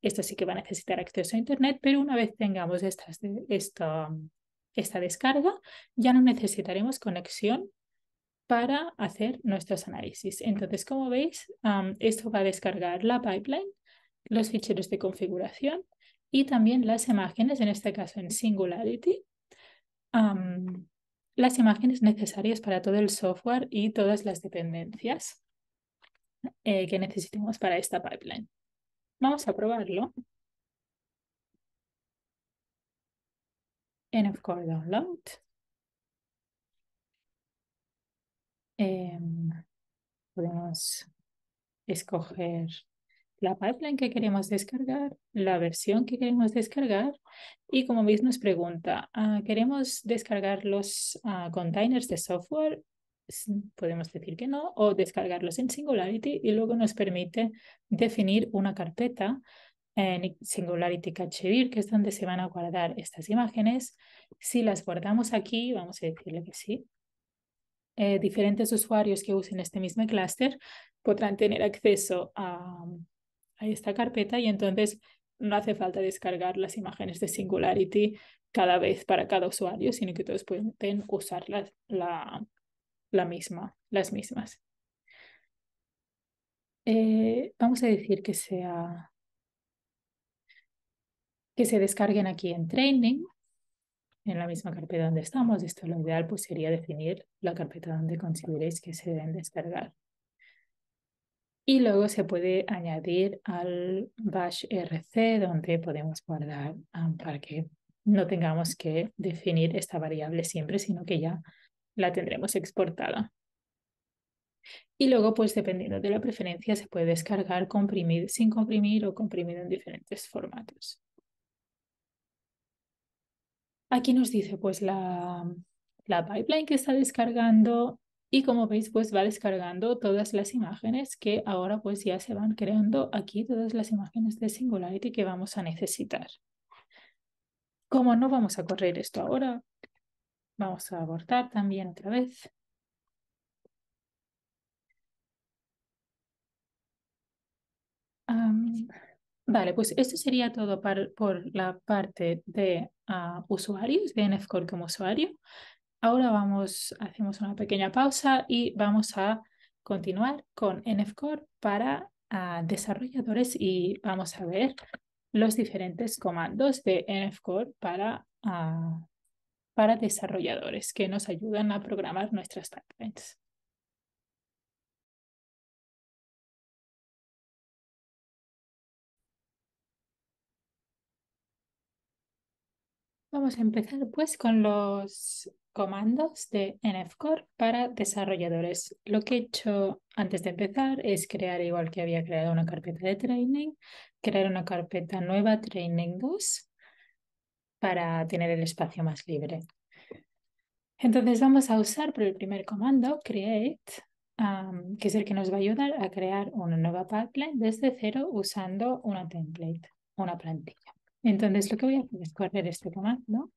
Esto sí que va a necesitar acceso a Internet, pero una vez tengamos estas, eh, esta, esta descarga, ya no necesitaremos conexión para hacer nuestros análisis. Entonces, como veis, esto va a descargar la pipeline, los ficheros de configuración y también las imágenes, en este caso en Singularity, las imágenes necesarias para todo el software y todas las dependencias eh, que necesitemos para esta pipeline. Vamos a probarlo. en download. Em, podemos escoger la pipeline que queremos descargar, la versión que queremos descargar y como veis nos pregunta, ah, ¿queremos descargar los ah, containers de software? Podemos decir que no o descargarlos en Singularity y luego nos permite definir una carpeta en Singularity Cache que es donde se van a guardar estas imágenes. Si las guardamos aquí, vamos a decirle que sí, eh, diferentes usuarios que usen este mismo clúster podrán tener acceso a, esta carpeta y entonces no hace falta descargar las imágenes de Singularity cada vez para cada usuario, sino que todos pueden usar misma, las mismas. Eh, vamos a decir que sea que se descarguen aquí en Training, en la misma carpeta donde estamos. Esto lo ideal pues, sería definir la carpeta donde consideréis que se deben descargar. Y luego se puede añadir al bash rc donde podemos guardar um, para que no tengamos que definir esta variable siempre, sino que ya la tendremos exportada. Y luego, pues dependiendo de la preferencia, se puede descargar comprimir, sin comprimir o comprimir en diferentes formatos. Aquí nos dice pues la, pipeline que está descargando y como veis pues va descargando todas las imágenes que ahora pues ya se van creando aquí, todas las imágenes de Singularity que vamos a necesitar. Como no vamos a correr esto ahora, vamos a abortar también otra vez. Vale, pues esto sería todo por la parte de ah, usuarios, de NFCore como usuario. Ahora vamos, hacemos una pequeña pausa y vamos a continuar con NFCore para ah, desarrolladores y vamos a ver los diferentes comandos de NFCore para, ah, para desarrolladores que nos ayudan a programar nuestras pipelines. Vamos a empezar pues con los comandos de NFCore para desarrolladores. Lo que he hecho antes de empezar es crear, igual que había creado una carpeta de training, crear una carpeta nueva, training 2, para tener el espacio más libre. Entonces vamos a usar por el primer comando, create, que es el que nos va a ayudar a crear una nueva pipeline desde cero usando una template, una plantilla. Entonces lo que voy a hacer es correr este comando.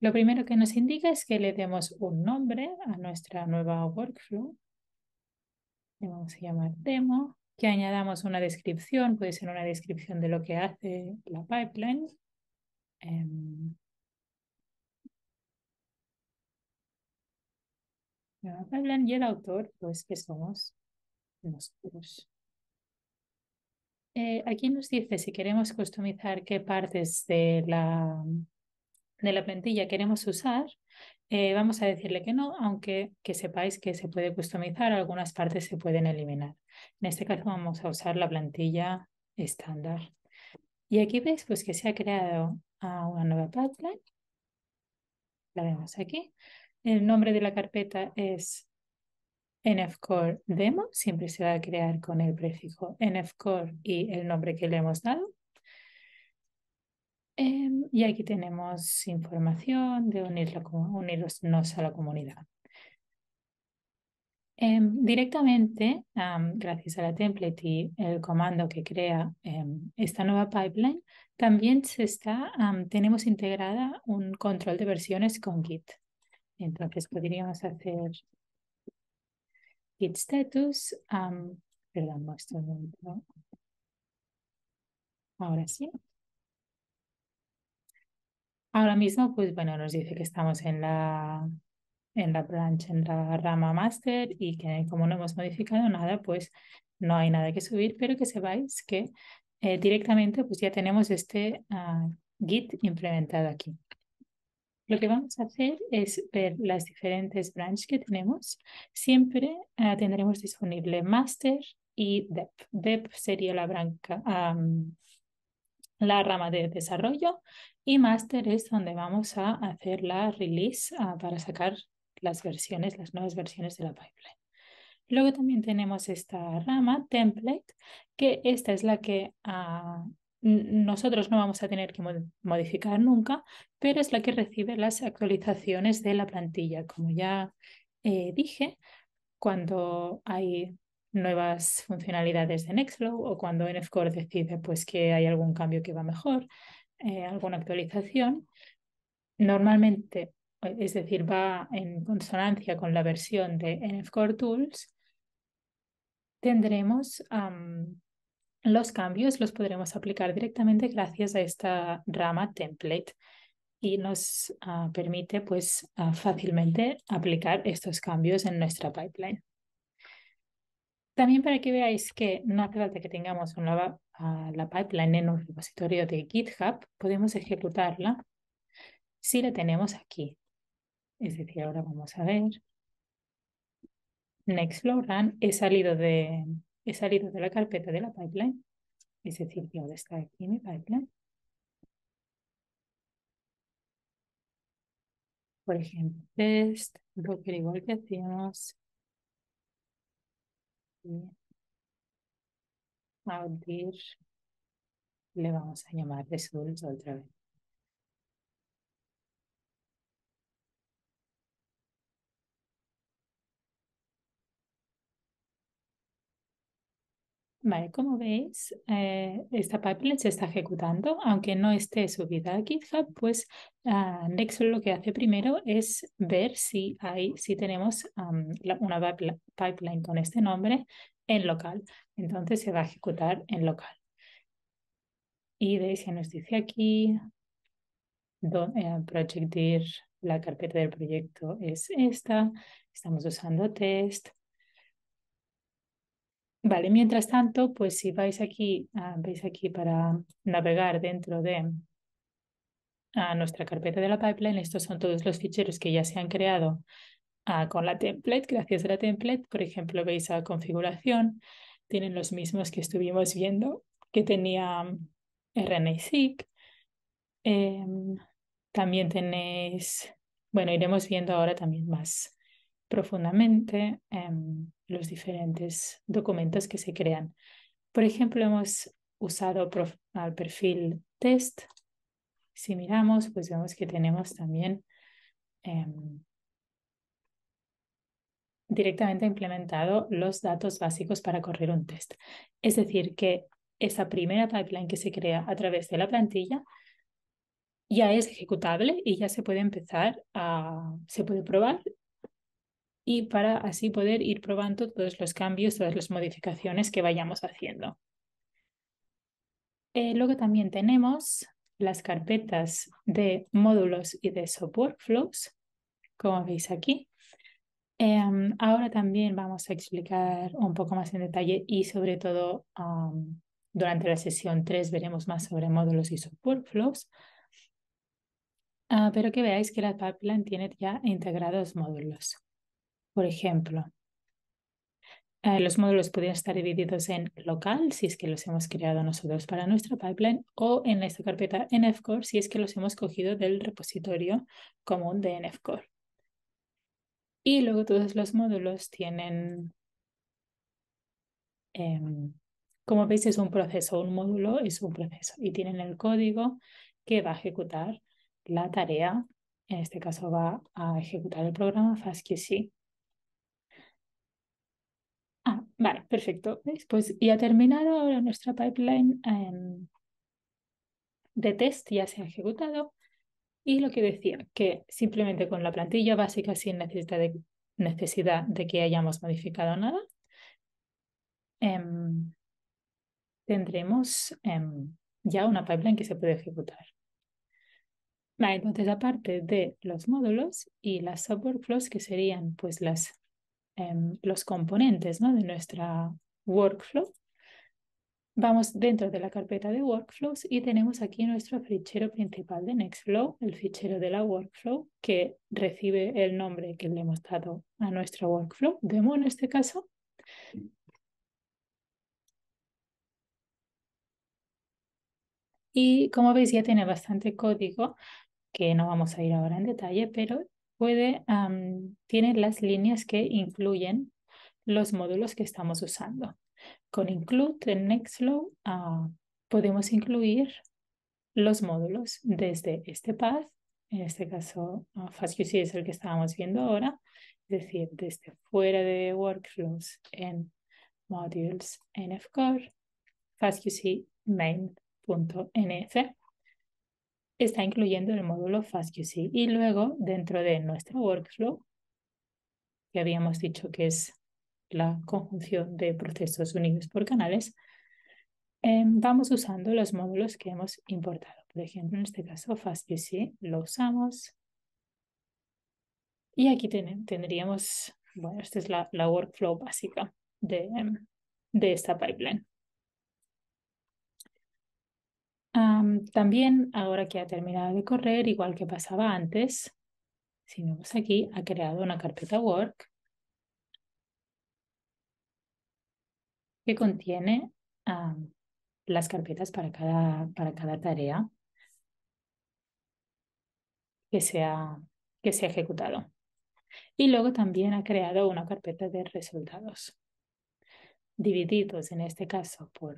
Lo primero que nos indica es que le demos un nombre a nuestra nueva workflow. Le vamos a llamar demo, que añadamos una descripción, puede ser una descripción de lo que hace la pipeline. Em, la pipeline y el autor, pues que somos nosotros. Eh, aquí nos dice si queremos customizar qué partes de la, de la plantilla queremos usar. Eh, vamos a decirle que no, aunque que sepáis que se puede customizar, algunas partes se pueden eliminar. En este caso vamos a usar la plantilla estándar. Y aquí veis pues, que se ha creado una nueva pipeline. La vemos aquí. El nombre de la carpeta es nfcore demo siempre se va a crear con el prefijo nfcore y el nombre que le hemos dado. Em, y aquí tenemos información de unirlo, unirnos a la comunidad. Em, directamente, gracias a la template y el comando que crea em, esta nueva pipeline, también se está, tenemos integrada un control de versiones con Git. Entonces podríamos hacer git status. perdón, muestro Ahora sí. Ahora mismo, pues bueno, nos dice que estamos en la, en la branch, en la rama master y que como no hemos modificado nada, pues no hay nada que subir, pero que sepáis que eh, directamente pues ya tenemos este ah, Git implementado aquí. Lo que vamos a hacer es ver las diferentes branches que tenemos. Siempre eh, tendremos disponible Master y dev. DEP sería la, la rama de desarrollo y Master es donde vamos a hacer la release ah, para sacar las versiones, las nuevas versiones de la pipeline. Luego también tenemos esta rama template, que esta es la que ah, nosotros no vamos a tener que modificar nunca, pero es la que recibe las actualizaciones de la plantilla. Como ya eh, dije, cuando hay nuevas funcionalidades de Nextflow o cuando NFCore decide pues, que hay algún cambio que va mejor, eh, alguna actualización, normalmente, eh, es decir, va en consonancia con la versión de NFCore Tools, tendremos los cambios los podremos aplicar directamente gracias a esta rama template y nos ah, permite pues ah, fácilmente aplicar estos cambios en nuestra pipeline. También para que veáis que no hace falta que tengamos ah, la pipeline en un repositorio de GitHub, podemos ejecutarla si la tenemos aquí. Es decir, ahora vamos a ver. Next flow run. He salido de, he salido de la carpeta de la pipeline, es decir, que ahora está aquí mi pipeline. Por ejemplo, test, broker igual que hacíamos. Audir. Le vamos a llamar results otra vez. Vale, como veis, eh, esta pipeline se está ejecutando, aunque no esté subida a GitHub, pues ah, Nexo lo que hace primero es ver si hay, si tenemos una pipeline con este nombre en local. Entonces se va a ejecutar en local. Y veis que nos dice aquí, eh, project la carpeta del proyecto es esta, estamos usando test, Vale, mientras tanto, pues si vais aquí, ah, veis aquí para navegar dentro de ah, nuestra carpeta de la pipeline, estos son todos los ficheros que ya se han creado ah, con la template, gracias a la template, por ejemplo, veis a configuración, tienen los mismos que estuvimos viendo que tenía mm, rna em, también tenéis, bueno, iremos viendo ahora también más profundamente en los diferentes documentos que se crean. Por ejemplo, hemos usado al perfil test. Si miramos, pues vemos que tenemos también em, directamente implementado los datos básicos para correr un test. Es decir, que esa primera pipeline que se crea a través de la plantilla ya es ejecutable y ya se puede empezar a, se puede probar y para así poder ir probando todos los cambios, todas las modificaciones que vayamos haciendo. Eh, luego también tenemos las carpetas de módulos y de workflows, como veis aquí. Em, ahora también vamos a explicar un poco más en detalle y sobre todo durante la sesión 3 veremos más sobre módulos y subworkflows. Ah, pero que veáis que la pipeline tiene ya integrados módulos. Por ejemplo, eh, los módulos pueden estar divididos en local, si es que los hemos creado nosotros para nuestra pipeline, o en esta carpeta NFCore, si es que los hemos cogido del repositorio común de NFCore. Y luego todos los módulos tienen, em, como veis, es un proceso, un módulo es un proceso y tienen el código que va a ejecutar la tarea, en este caso va a ejecutar el programa FastQC Vale, perfecto. Pues ya ha terminado ahora nuestra pipeline em, de test, ya se ha ejecutado. Y lo que decía, que simplemente con la plantilla básica sin necesidad de, necesidad de que hayamos modificado nada, em, tendremos em, ya una pipeline que se puede ejecutar. Vale, entonces aparte de los módulos y las subworkflows, que serían pues las Em, los componentes de nuestra workflow. Vamos dentro de la carpeta de workflows y tenemos aquí nuestro fichero principal de Nextflow, el fichero de la workflow que recibe el nombre que le hemos dado a nuestra workflow, demo en este caso. Y como veis ya tiene bastante código, que no vamos a ir ahora en detalle, pero puede, tener tiene las líneas que incluyen los módulos que estamos usando. Con include en Nextflow ah, podemos incluir los módulos desde este path, en este caso ah, FastQC es el que estábamos viendo ahora, es decir, desde fuera de workflows en modules nfcore, fastqc main.nf está incluyendo el módulo FastQC. Y luego, dentro de nuestro workflow, que habíamos dicho que es la conjunción de procesos unidos por canales, eh, vamos usando los módulos que hemos importado. Por ejemplo, en este caso, FastQC lo usamos. Y aquí tendríamos, bueno, esta es la, workflow básica de esta pipeline. Mm, también ahora que ha terminado de correr, igual que pasaba antes, si vemos aquí, ha creado una carpeta Work que contiene ah, las carpetas para cada, para cada tarea que se, ha, que se ha ejecutado. Y luego también ha creado una carpeta de resultados, divididos en este caso por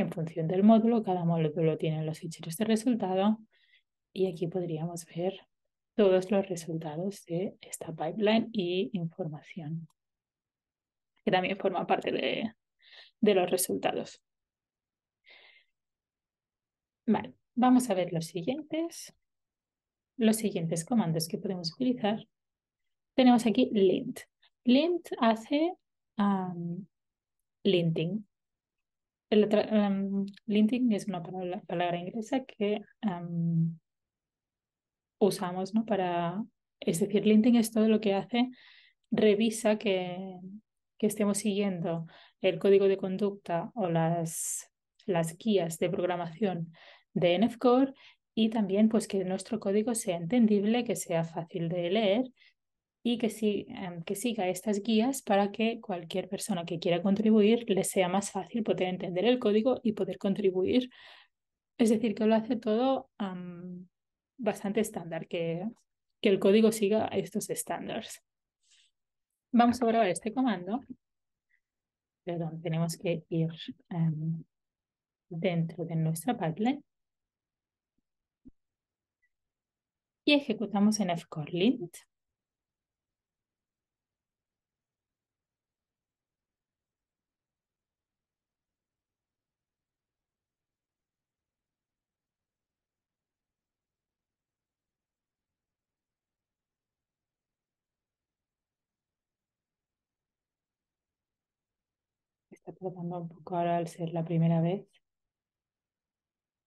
en función del módulo. Cada módulo tiene los ficheros de resultado y aquí podríamos ver todos los resultados de esta pipeline y información que también forma parte de, los resultados. Vale, vamos a ver los siguientes. Los siguientes comandos que podemos utilizar. Tenemos aquí lint. Lint hace linting. El es una palabra, inglesa que usamos ¿no? para, es decir, linting es todo lo que hace, revisa que, que estemos siguiendo el código de conducta o las, las guías de programación de NFCore y también pues que nuestro código sea entendible, que sea fácil de leer y em, que, siga estas guías para que cualquier persona que quiera contribuir le sea más fácil poder entender el código y poder contribuir. Es decir, que lo hace todo bastante estándar, que, que el código siga estos estándares. Vamos a probar este comando. Perdón, tenemos que ir em, dentro de nuestra Padlet. Y ejecutamos en fcorlint. un poco ahora al ser la primera vez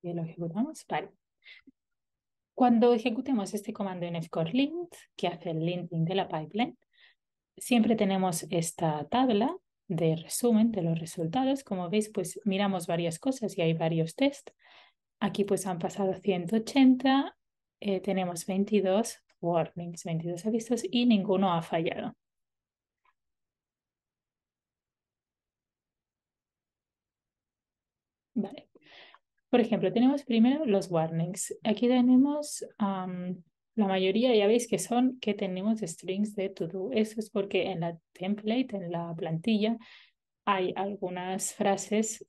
y lo ejecutamos. Cuando ejecutemos este comando en Lint, que hace el linting de la pipeline, siempre tenemos esta tabla de resumen de los resultados. Como veis, pues miramos varias cosas y hay varios test. Aquí pues han pasado 180, eh, tenemos 22 warnings, 22 avisos y ninguno ha fallado. Por ejemplo, tenemos primero los warnings. Aquí tenemos la mayoría, ya veis que son que tenemos strings de to do. Eso es porque en la template, en la plantilla, hay algunas frases,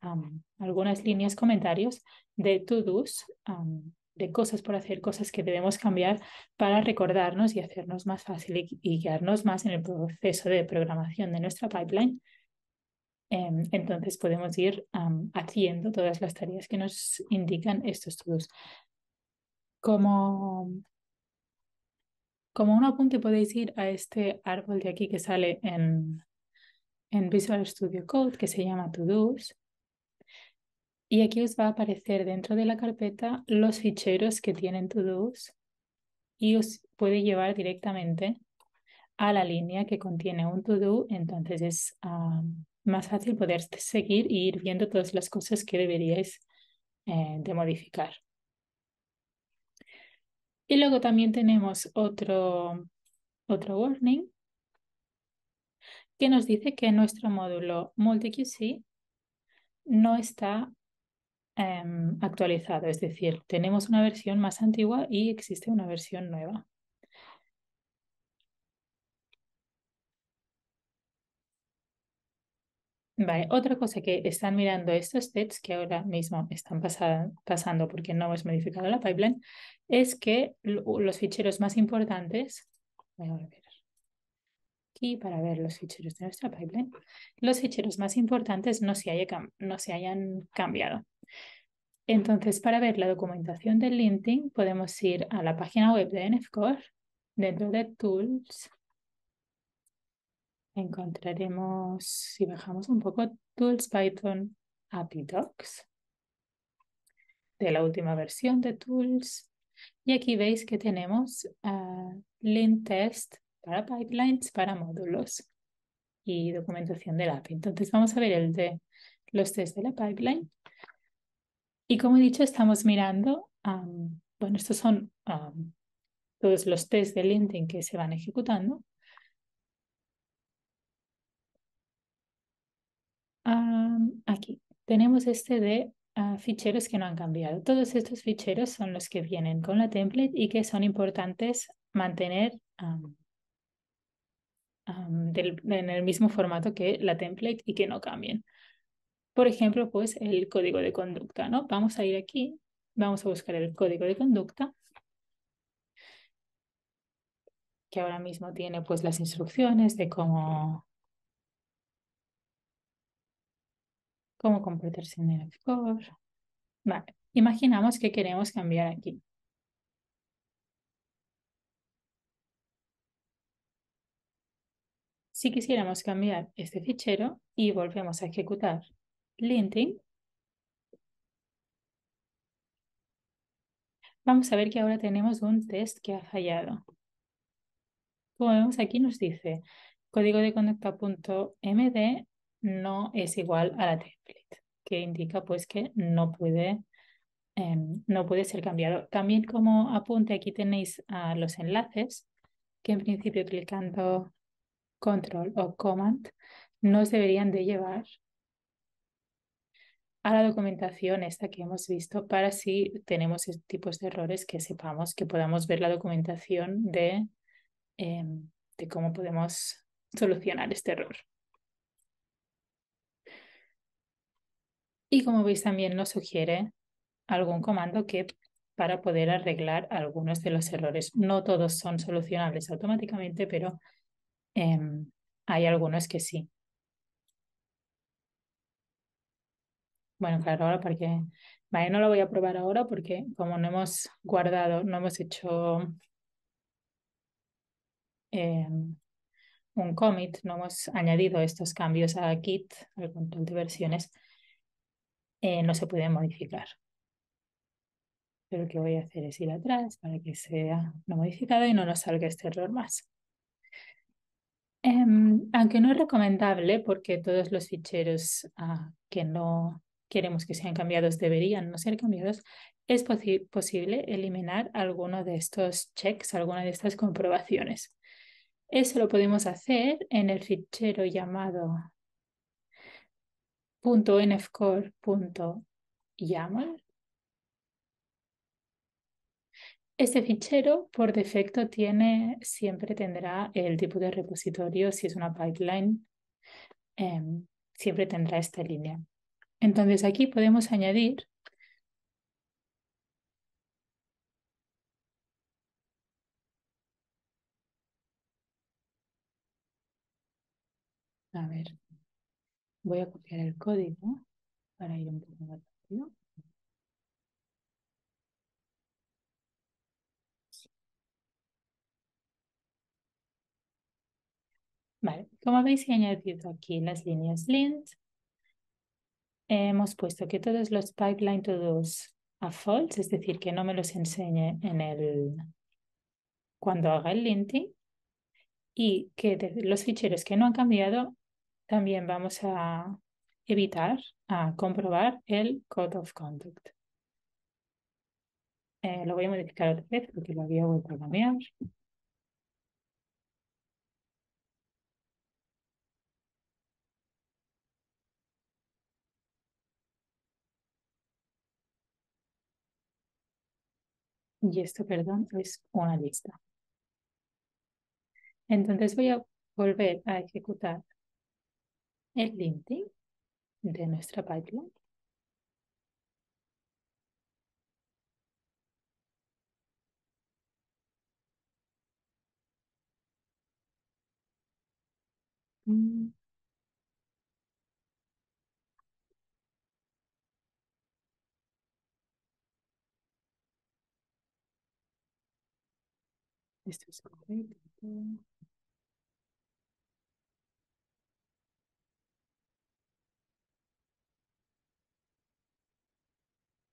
algunas líneas, comentarios de to do's, de cosas por hacer, cosas que debemos cambiar para recordarnos y hacernos más fácil y guiarnos más en el proceso de programación de nuestra pipeline Em, entonces podemos ir haciendo todas las tareas que nos indican estos todos Como, como un apunte podéis ir a este árbol de aquí que sale en, Visual Studio Code que se llama To Do's. Y aquí os va a aparecer dentro de la carpeta los ficheros que tienen To Do's y os puede llevar directamente a la línea que contiene un to do, entonces es más fácil poder seguir y ir viendo todas las cosas que deberíais eh, de modificar. Y luego también tenemos otro, otro warning que nos dice que nuestro módulo MultiQC no está em, actualizado, es decir, tenemos una versión más antigua y existe una versión nueva. otra cosa que están mirando estos tests que ahora mismo están pasando porque no hemos modificado la pipeline es que los ficheros más importantes, voy a aquí para ver los ficheros de nuestra pipeline, los ficheros más importantes no se, no se hayan cambiado. Entonces, para ver la documentación del linting podemos ir a la página web de NFCore, dentro de Tools, encontraremos, si bajamos un poco, Tools Python API Docs de la última versión de Tools. Y aquí veis que tenemos ah, lint test para pipelines, para módulos y documentación del API. Entonces vamos a ver el de los test de la pipeline. Y como he dicho, estamos mirando, bueno, estos son todos los test de linting que se van ejecutando aquí tenemos este de ah, ficheros que no han cambiado. Todos estos ficheros son los que vienen con la template y que son importantes mantener en el mismo formato que la template y que no cambien. Por ejemplo, pues el código de conducta, ¿no? Vamos a ir aquí, vamos a buscar el código de conducta que ahora mismo tiene pues las instrucciones de cómo cómo comportarse en el score. Vale, imaginamos que queremos cambiar aquí. Si quisiéramos cambiar este fichero y volvemos a ejecutar linting, vamos a ver que ahora tenemos un test que ha fallado. Como vemos aquí nos dice código de conducta.md no es igual a la template, que indica pues que no puede, em, no puede ser cambiado. También como apunte aquí tenéis a los enlaces que en principio clicando control o command nos deberían de llevar a la documentación esta que hemos visto para si tenemos tipos de errores que sepamos, que podamos ver la documentación de em, cómo podemos solucionar este error. Y como veis también nos sugiere algún comando que para poder arreglar algunos de los errores. No todos son solucionables automáticamente, pero em, hay algunos que sí. Bueno, claro, ahora porque... Vale, no lo voy a probar ahora porque como no hemos guardado, no hemos hecho em, un commit, no hemos añadido estos cambios a Git, al control de versiones, eh, no se puede modificar. Pero lo que voy a hacer es ir atrás para que sea no modificado y no nos salga este error más. Em, aunque no es recomendable porque todos los ficheros ah, que no queremos que sean cambiados deberían no ser cambiados, es posible eliminar alguno de estos checks, alguna de estas comprobaciones. Eso lo podemos hacer en el fichero llamado .nfcore.yaml. Este fichero, por defecto, tiene, siempre tendrá el tipo de repositorio, si es una pipeline, em, siempre tendrá esta línea. Entonces aquí podemos añadir A ver. Voy a copiar el código para ir un poco más rápido. Vale, como veis, he añadido aquí las líneas lint. Hemos puesto que todos los pipeline, todos a false, es decir, que no me los enseñe en el cuando haga el linting y que los ficheros que no han cambiado también vamos a evitar, a comprobar el Code of Conduct. Eh, lo voy a modificar otra vez porque lo había vuelto a cambiar. Y esto, perdón, es una lista. Entonces voy a volver a ejecutar el LinkedIn de nuestra pipeline. Mm. Esto es correcto.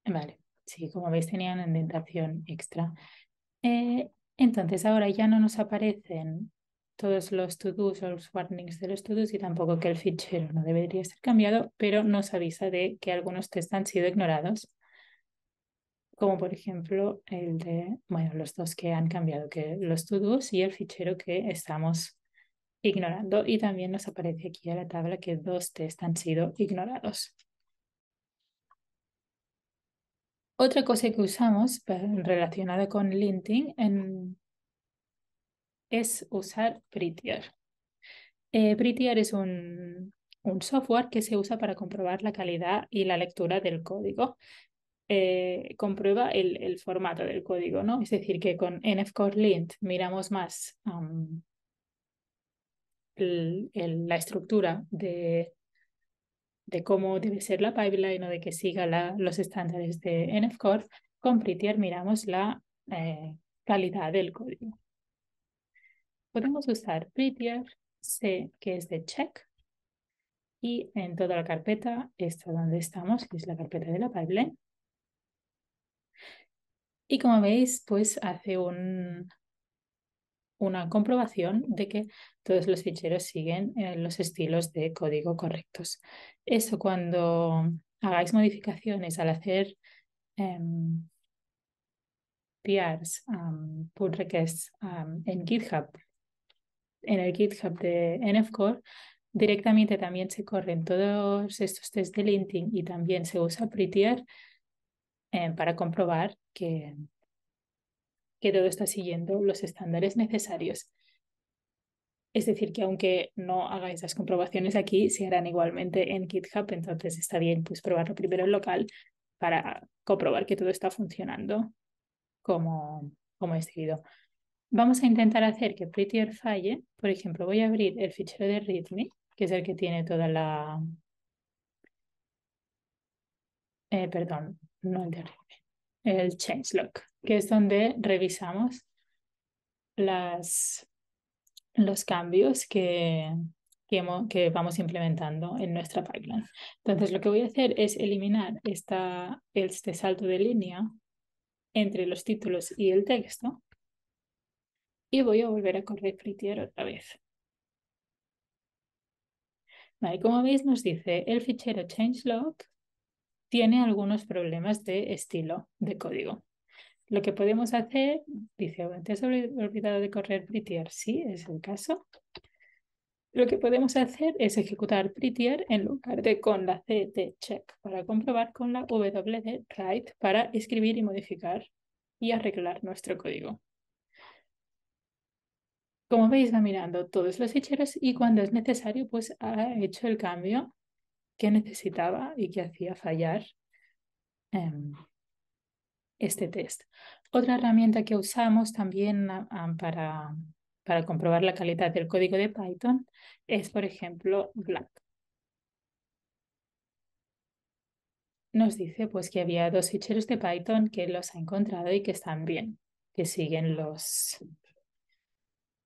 Vale, sí, como veis tenía una indentación extra. Eh, entonces ahora ya no nos aparecen todos los to-dos o los warnings de los to-dos y tampoco que el fichero no debería ser cambiado, pero nos avisa de que algunos test han sido ignorados, como por ejemplo el de, bueno, los dos que han cambiado, que los to-dos y el fichero que estamos ignorando. Y también nos aparece aquí a la tabla que dos tests han sido ignorados. Otra cosa que usamos pues, relacionada con linting es usar Prettier. Eh, Prettier es un, software que se usa para comprobar la calidad y la lectura del código. Eh, comprueba el, formato del código, ¿no? Es decir, que con NFCore Lint miramos más la estructura de, de cómo debe ser la pipeline o de que siga los estándares de NFCore, con Prettier miramos la eh, calidad del código. Podemos usar Prettier, C, que es de check, y en toda la carpeta, esta donde estamos, que es la carpeta de la pipeline. Y como veis, pues hace un una comprobación de que todos los ficheros siguen eh, los estilos de código correctos. Eso cuando hagáis modificaciones al hacer em, PRs, pull requests en GitHub, en el GitHub de NFCore, directamente también se corren todos estos test de linting y también se usa Prettier eh, para comprobar que, que todo está siguiendo los estándares necesarios. Es decir, que aunque no hagáis las comprobaciones aquí, se harán igualmente en GitHub, entonces está bien pues probarlo primero en local para comprobar que todo está funcionando como, como es Vamos a intentar hacer que Prettier falle. Por ejemplo, voy a abrir el fichero de README, que es el que tiene toda la... Eh, perdón, no el de README, el changelog que es donde revisamos las, los cambios que, que, vamos implementando en nuestra pipeline. Entonces, lo que voy a hacer es eliminar este salto de línea entre los títulos y el texto y voy a volver a correr Fritier otra vez. como veis nos dice el fichero changelog tiene algunos problemas de estilo de código. Lo que podemos hacer, dice, antes olvidado de correr prettier? Sí, es el caso. Lo que podemos hacer es ejecutar prettier en lugar de con la C de check para comprobar con la W de write para escribir y modificar y arreglar nuestro código. Como veis, va mirando todos los ficheros y cuando es necesario, pues ha hecho el cambio que necesitaba y que hacía fallar em, este test. Otra herramienta que usamos también ah, ah, para, comprobar la calidad del código de Python es, por ejemplo, Black. Nos dice pues, que había dos ficheros de Python que los ha encontrado y que están bien, que siguen los,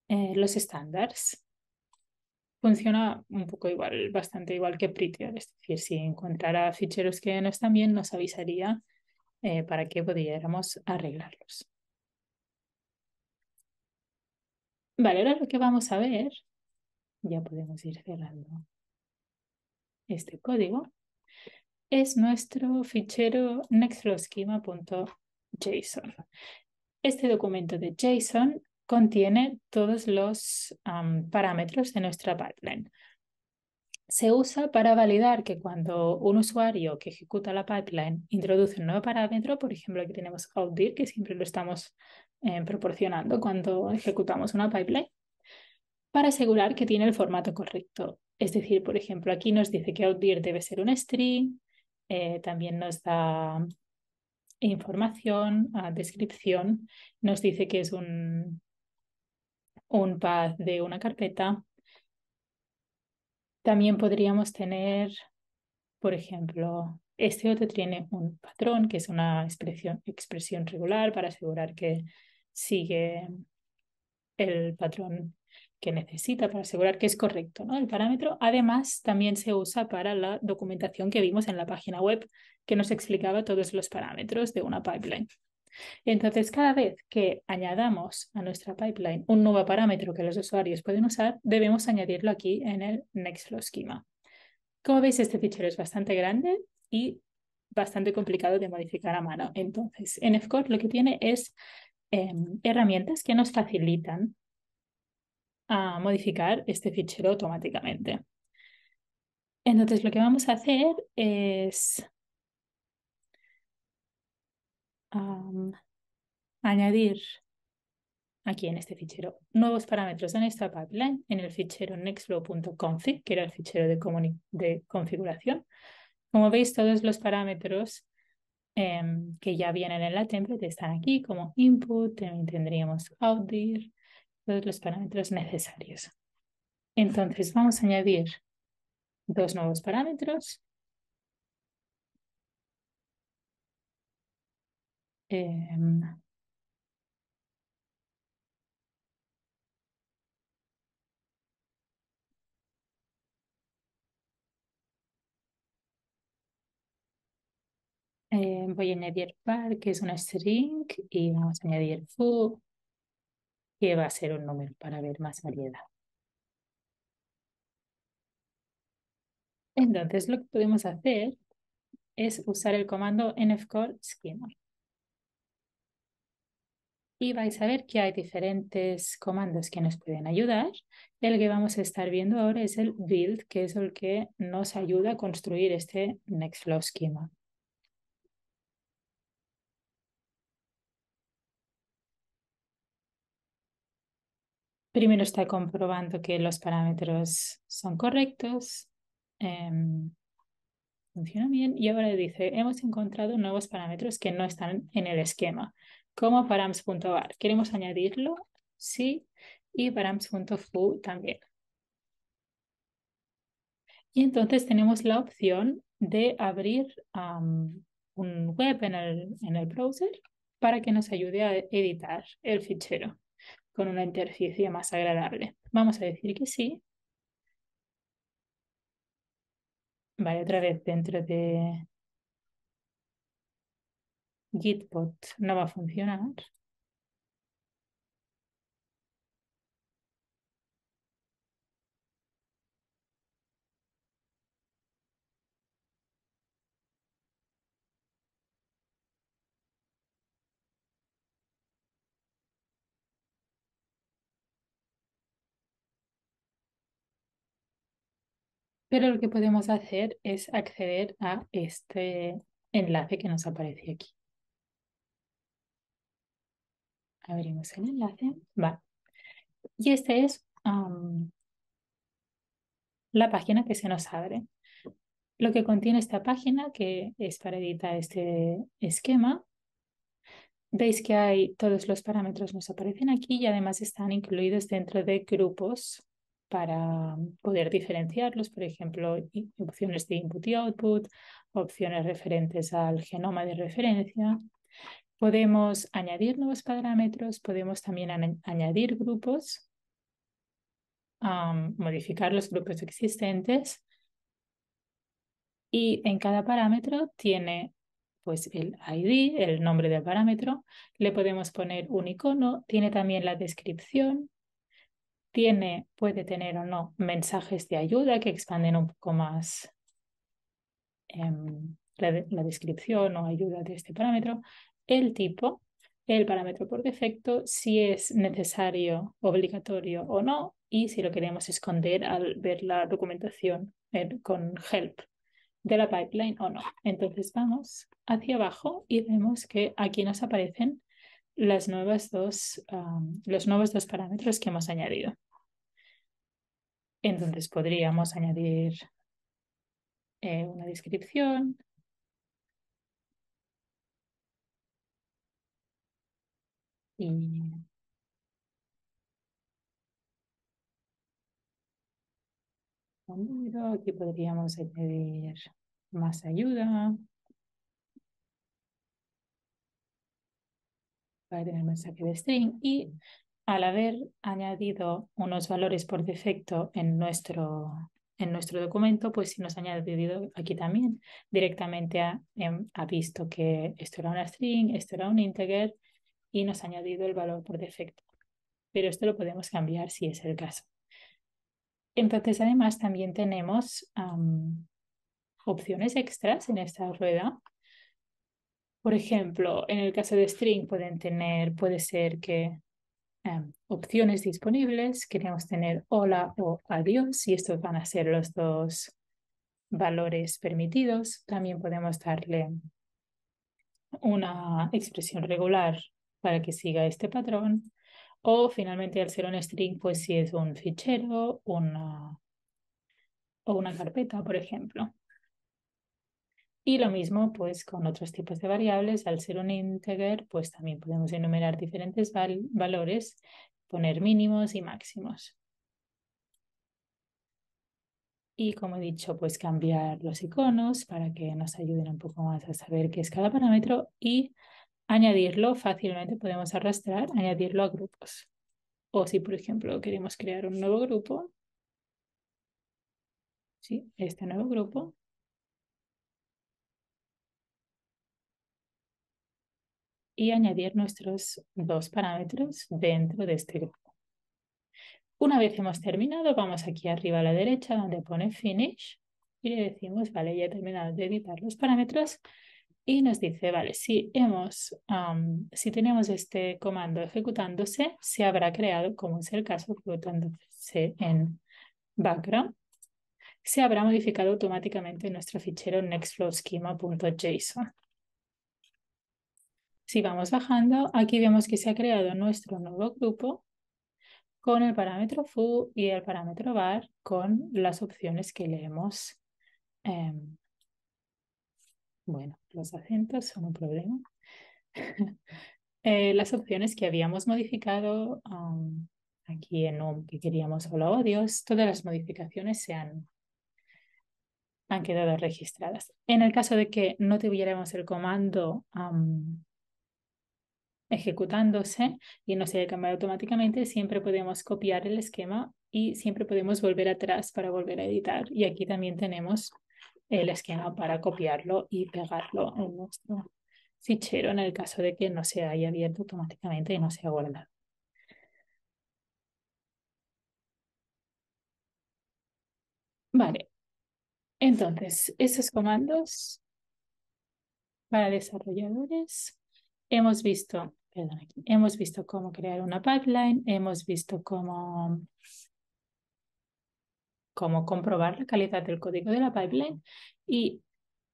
eh, los estándares. Funciona un poco igual, bastante igual que Prettier, es decir, si encontrara ficheros que no están bien, nos avisaría eh, para que pudiéramos arreglarlos. Vale, ahora lo que vamos a ver, ya podemos ir cerrando este código, es nuestro fichero nextflowschema.json. Este documento de JSON contiene todos los parámetros de nuestra pipeline se usa para validar que cuando un usuario que ejecuta la pipeline introduce un nuevo parámetro, por ejemplo, aquí tenemos outdir, que siempre lo estamos eh, proporcionando cuando ejecutamos una pipeline, para asegurar que tiene el formato correcto. Es decir, por ejemplo, aquí nos dice que outdir debe ser un string, eh, también nos da información, ah, descripción, nos dice que es un, un path de una carpeta, también podríamos tener, por ejemplo, este otro tiene un patrón, que es una expresión, expresión regular para asegurar que sigue el patrón que necesita para asegurar que es correcto ¿no? el parámetro. Además, también se usa para la documentación que vimos en la página web que nos explicaba todos los parámetros de una pipeline entonces, cada vez que añadamos a nuestra pipeline un nuevo parámetro que los usuarios pueden usar, debemos añadirlo aquí en el Nextflow Schema. Como veis, este fichero es bastante grande y bastante complicado de modificar a mano. Entonces, en NFCore lo que tiene es em, herramientas que nos facilitan a modificar este fichero automáticamente. Entonces, lo que vamos a hacer es añadir aquí en este fichero nuevos parámetros en esta pipeline, en el fichero nextflow.config, que era el fichero de, configuración. Como veis, todos los parámetros em, que ya vienen en la template están aquí, como input, también tendríamos outdir, todos los parámetros necesarios. Entonces, vamos a añadir dos nuevos parámetros Em, em, voy a añadir par, que es una string, y vamos a añadir foo, que va a ser un número para ver más variedad. Entonces lo que podemos hacer es usar el comando nfcall schema y vais a ver que hay diferentes comandos que nos pueden ayudar. El que vamos a estar viendo ahora es el build, que es el que nos ayuda a construir este Nextflow esquema. Primero está comprobando que los parámetros son correctos, em, funciona bien y ahora dice, hemos encontrado nuevos parámetros que no están en el esquema como params.bar. Queremos añadirlo, sí, y params.foo también. Y entonces tenemos la opción de abrir un web en el, browser para que nos ayude a editar el fichero con una interfaz más agradable. Vamos a decir que sí. Vale, otra vez dentro de, Gitbot no va a funcionar. Pero lo que podemos hacer es acceder a este enlace que nos aparece aquí. Abrimos el enlace. Y esta es la página que se nos abre. Lo que contiene esta página, que es para editar este esquema, veis que hay todos los parámetros nos aparecen aquí y además están incluidos dentro de grupos para poder diferenciarlos, por ejemplo, opciones de input y output, opciones referentes al genoma de referencia. Podemos añadir nuevos parámetros, podemos también añadir grupos, modificar los grupos existentes y en cada parámetro tiene pues el ID, el nombre del parámetro, le podemos poner un icono, tiene también la descripción, tiene, puede tener o no mensajes de ayuda que expanden un poco más em, la, descripción o ayuda de este parámetro el tipo, el parámetro por defecto, si es necesario, obligatorio o no, y si lo queremos esconder al ver la documentación con help de la pipeline o no. Entonces vamos hacia abajo y vemos que aquí nos aparecen las nuevas los nuevos dos parámetros que hemos añadido. Entonces podríamos añadir eh, una descripción, Aquí ah, podríamos añadir más ayuda para tener mensaje de string y al haber añadido unos valores por defecto en nuestro, en nuestro documento, pues si nos ha añadido aquí también directamente ha, em, ha visto que esto era una string, esto era un integer y nos ha añadido el valor por defecto. Pero esto lo podemos cambiar si es el caso. Entonces, además, también tenemos opciones extras en esta rueda. Por ejemplo, en el caso de string pueden tener, puede ser que opciones disponibles, queremos tener hola o adiós, y estos van a ser los dos valores permitidos. También podemos darle una expresión regular para que siga este patrón. O finalmente al ser un string, pues si es un fichero una, o una carpeta, por ejemplo. Y lo mismo pues con otros tipos de variables, al ser un integer, pues también podemos enumerar diferentes valores, poner mínimos y máximos. Y como he dicho, pues cambiar los iconos para que nos ayuden un poco más a saber qué es cada parámetro y añadirlo fácilmente podemos arrastrar, añadirlo a grupos. O si, por ejemplo, queremos crear un nuevo grupo, ¿sí? este nuevo grupo, y añadir nuestros dos parámetros dentro de este grupo. Una vez hemos terminado, vamos aquí arriba a la derecha donde pone Finish y le decimos, vale, ya he terminado de editar los parámetros, y nos dice, vale, si hemos, si tenemos este comando ejecutándose, se habrá creado, como es el caso, ejecutándose en background, se habrá modificado automáticamente nuestro fichero nextflowschema.json. Si vamos bajando, aquí vemos que se ha creado nuestro nuevo grupo con el parámetro foo y el parámetro bar con las opciones que le hemos em, bueno, los acentos son un problema. Eh, las opciones que habíamos modificado aquí en que queríamos solo odios, todas las modificaciones se han, quedado registradas. En el caso de que no tuviéramos el comando ejecutándose y no se haya cambiado automáticamente, siempre podemos copiar el esquema y siempre podemos volver atrás para volver a editar. Y aquí también tenemos el esquema para copiarlo y pegarlo en nuestro fichero en el caso de que no se haya abierto automáticamente y no sea guardado. Vale, entonces, esos comandos para desarrolladores, hemos visto, hemos visto cómo crear una pipeline, hemos visto cómo cómo comprobar la calidad del código de la pipeline y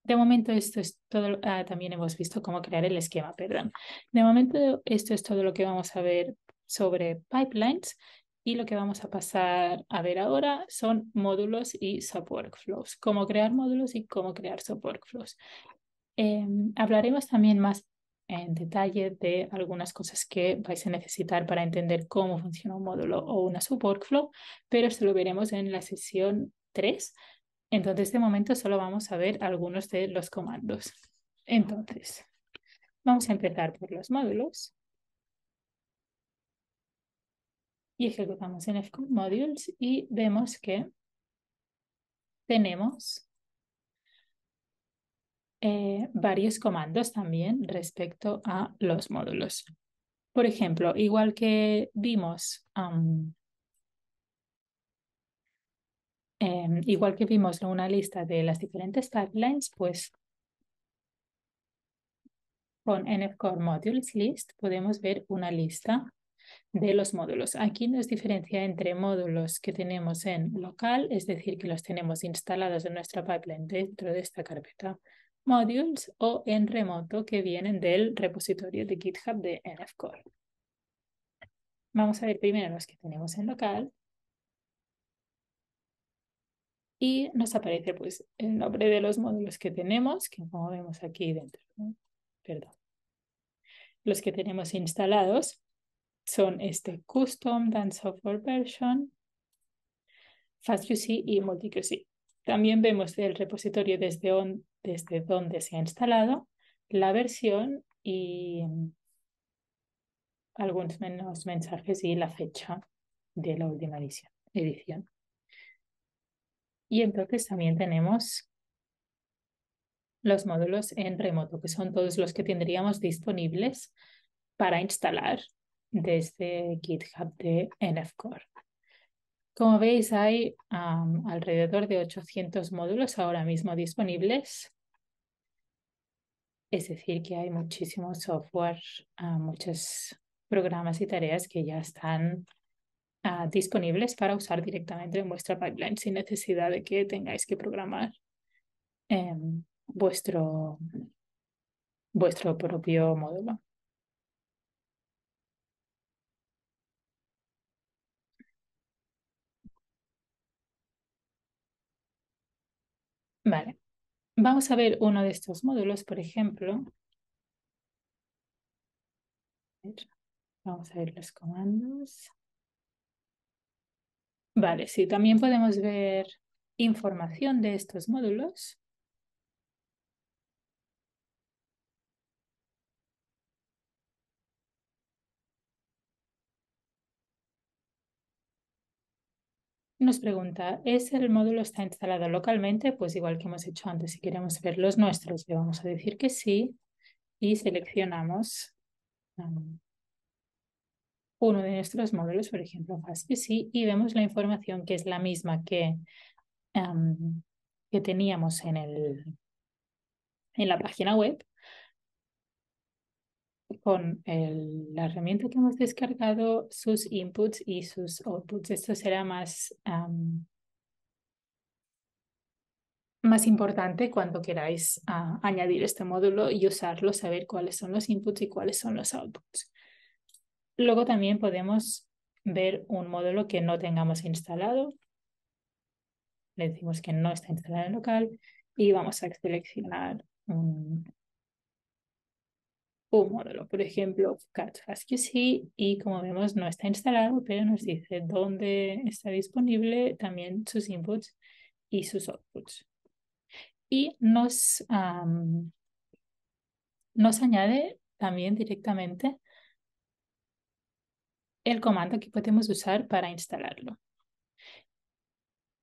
de momento esto es todo, ah, también hemos visto cómo crear el esquema, perdón. De momento esto es todo lo que vamos a ver sobre pipelines y lo que vamos a pasar a ver ahora son módulos y subworkflows, cómo crear módulos y cómo crear subworkflows. Em, hablaremos también más en detalle de algunas cosas que vais a necesitar para entender cómo funciona un módulo o una subworkflow, pero esto lo veremos en la sesión 3. Entonces, de momento solo vamos a ver algunos de los comandos. Entonces, vamos a empezar por los módulos. Y ejecutamos en FCOM Modules y vemos que tenemos eh, varios comandos también respecto a los módulos. Por ejemplo, igual que vimos, em, igual que vimos una lista de las diferentes pipelines, pues con nfcore modules list podemos ver una lista de los módulos. Aquí nos diferencia entre módulos que tenemos en local, es decir, que los tenemos instalados en nuestra pipeline dentro de esta carpeta modules o en remoto que vienen del repositorio de GitHub de NFCore. Vamos a ver primero los que tenemos en local. Y nos aparece pues, el nombre de los módulos que tenemos, que como vemos aquí dentro, perdón. Los que tenemos instalados son este Custom, Dance Software Version, FastQC y MultiQC. También vemos el repositorio desde on desde donde se ha instalado la versión y mm, algunos mensajes y la fecha de la última edición. Y entonces también tenemos los módulos en remoto, que son todos los que tendríamos disponibles para instalar desde GitHub de NFCore. Como veis, hay alrededor de 800 módulos ahora mismo disponibles es decir, que hay muchísimo software, ah, muchos programas y tareas que ya están ah, disponibles para usar directamente en vuestra pipeline sin necesidad de que tengáis que programar em, vuestro, vuestro propio módulo. Vale. Vamos a ver uno de estos módulos, por ejemplo. Vamos a ver los comandos. Vale, sí, también podemos ver información de estos módulos. Nos pregunta, ¿es el módulo está instalado localmente? Pues igual que hemos hecho antes, si queremos ver los nuestros, le vamos a decir que sí y seleccionamos um, uno de nuestros módulos, por ejemplo, FastPC, y vemos la información que es la misma que, um, que teníamos en, en la página web, con la herramienta que hemos descargado sus inputs y sus outputs. Esto será más, más importante cuando queráis ah, añadir este módulo y usarlo, saber cuáles son los inputs y cuáles son los outputs. Luego también podemos ver un módulo que no tengamos instalado. Le decimos que no está instalado en local y vamos a seleccionar un un módulo, por ejemplo, cat y como vemos no está instalado, pero nos dice dónde está disponible también sus inputs y sus outputs. Y nos, nos añade también directamente el comando que podemos usar para instalarlo.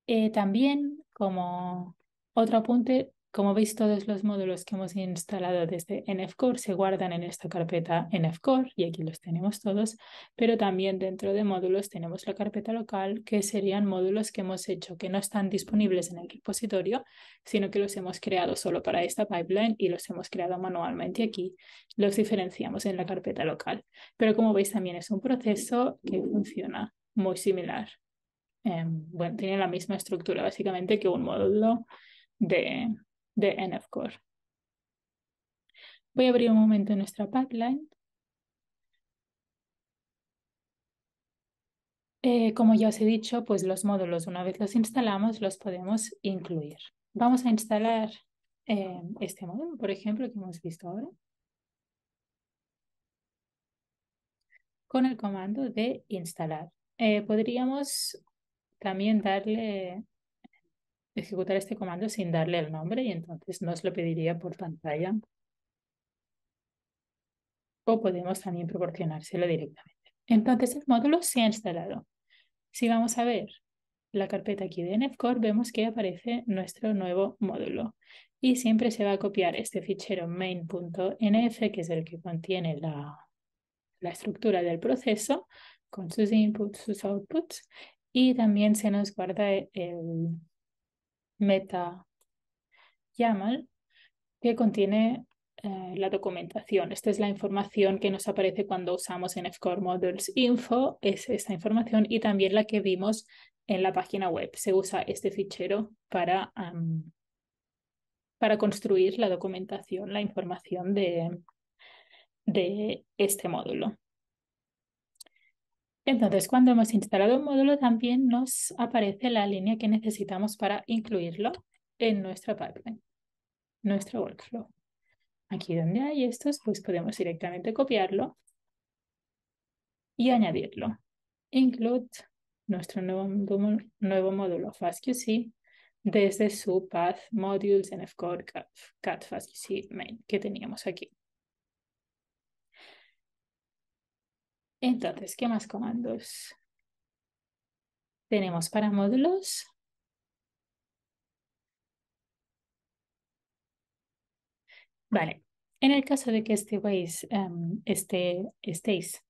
Eh, también, como otro apunte, como veis, todos los módulos que hemos instalado desde NFCore se guardan en esta carpeta NFCore y aquí los tenemos todos, pero también dentro de módulos tenemos la carpeta local, que serían módulos que hemos hecho que no están disponibles en el repositorio, sino que los hemos creado solo para esta pipeline y los hemos creado manualmente aquí. Los diferenciamos en la carpeta local. Pero como veis, también es un proceso que funciona muy similar. Em, bueno, tiene la misma estructura básicamente que un módulo de, de NFCore. Voy a abrir un momento nuestra pipeline. Eh, como ya os he dicho, pues los módulos, una vez los instalamos, los podemos incluir. Vamos a instalar eh, este módulo, por ejemplo, que hemos visto ahora. Con el comando de instalar. Eh, podríamos también darle ejecutar este comando sin darle el nombre y entonces nos lo pediría por pantalla. O podemos también proporcionárselo directamente. Entonces el módulo se ha instalado. Si vamos a ver la carpeta aquí de NFCore, vemos que aparece nuestro nuevo módulo. Y siempre se va a copiar este fichero main.nf, que es el que contiene la, la estructura del proceso, con sus inputs, sus outputs, y también se nos guarda el, Meta YAML que contiene eh, la documentación. Esta es la información que nos aparece cuando usamos en core Models Info, es esta información y también la que vimos en la página web. Se usa este fichero para, para construir la documentación, la información de, de este módulo. Entonces, cuando hemos instalado un módulo, también nos aparece la línea que necesitamos para incluirlo en nuestra pipeline, nuestro workflow. Aquí donde hay estos, pues podemos directamente copiarlo y añadirlo. Include nuestro nuevo, nuevo módulo FastQC desde su path modules nfcore cat main que teníamos aquí. Entonces, ¿qué más comandos? Tenemos para módulos. Vale, en el caso de que estéis, em, este, estéis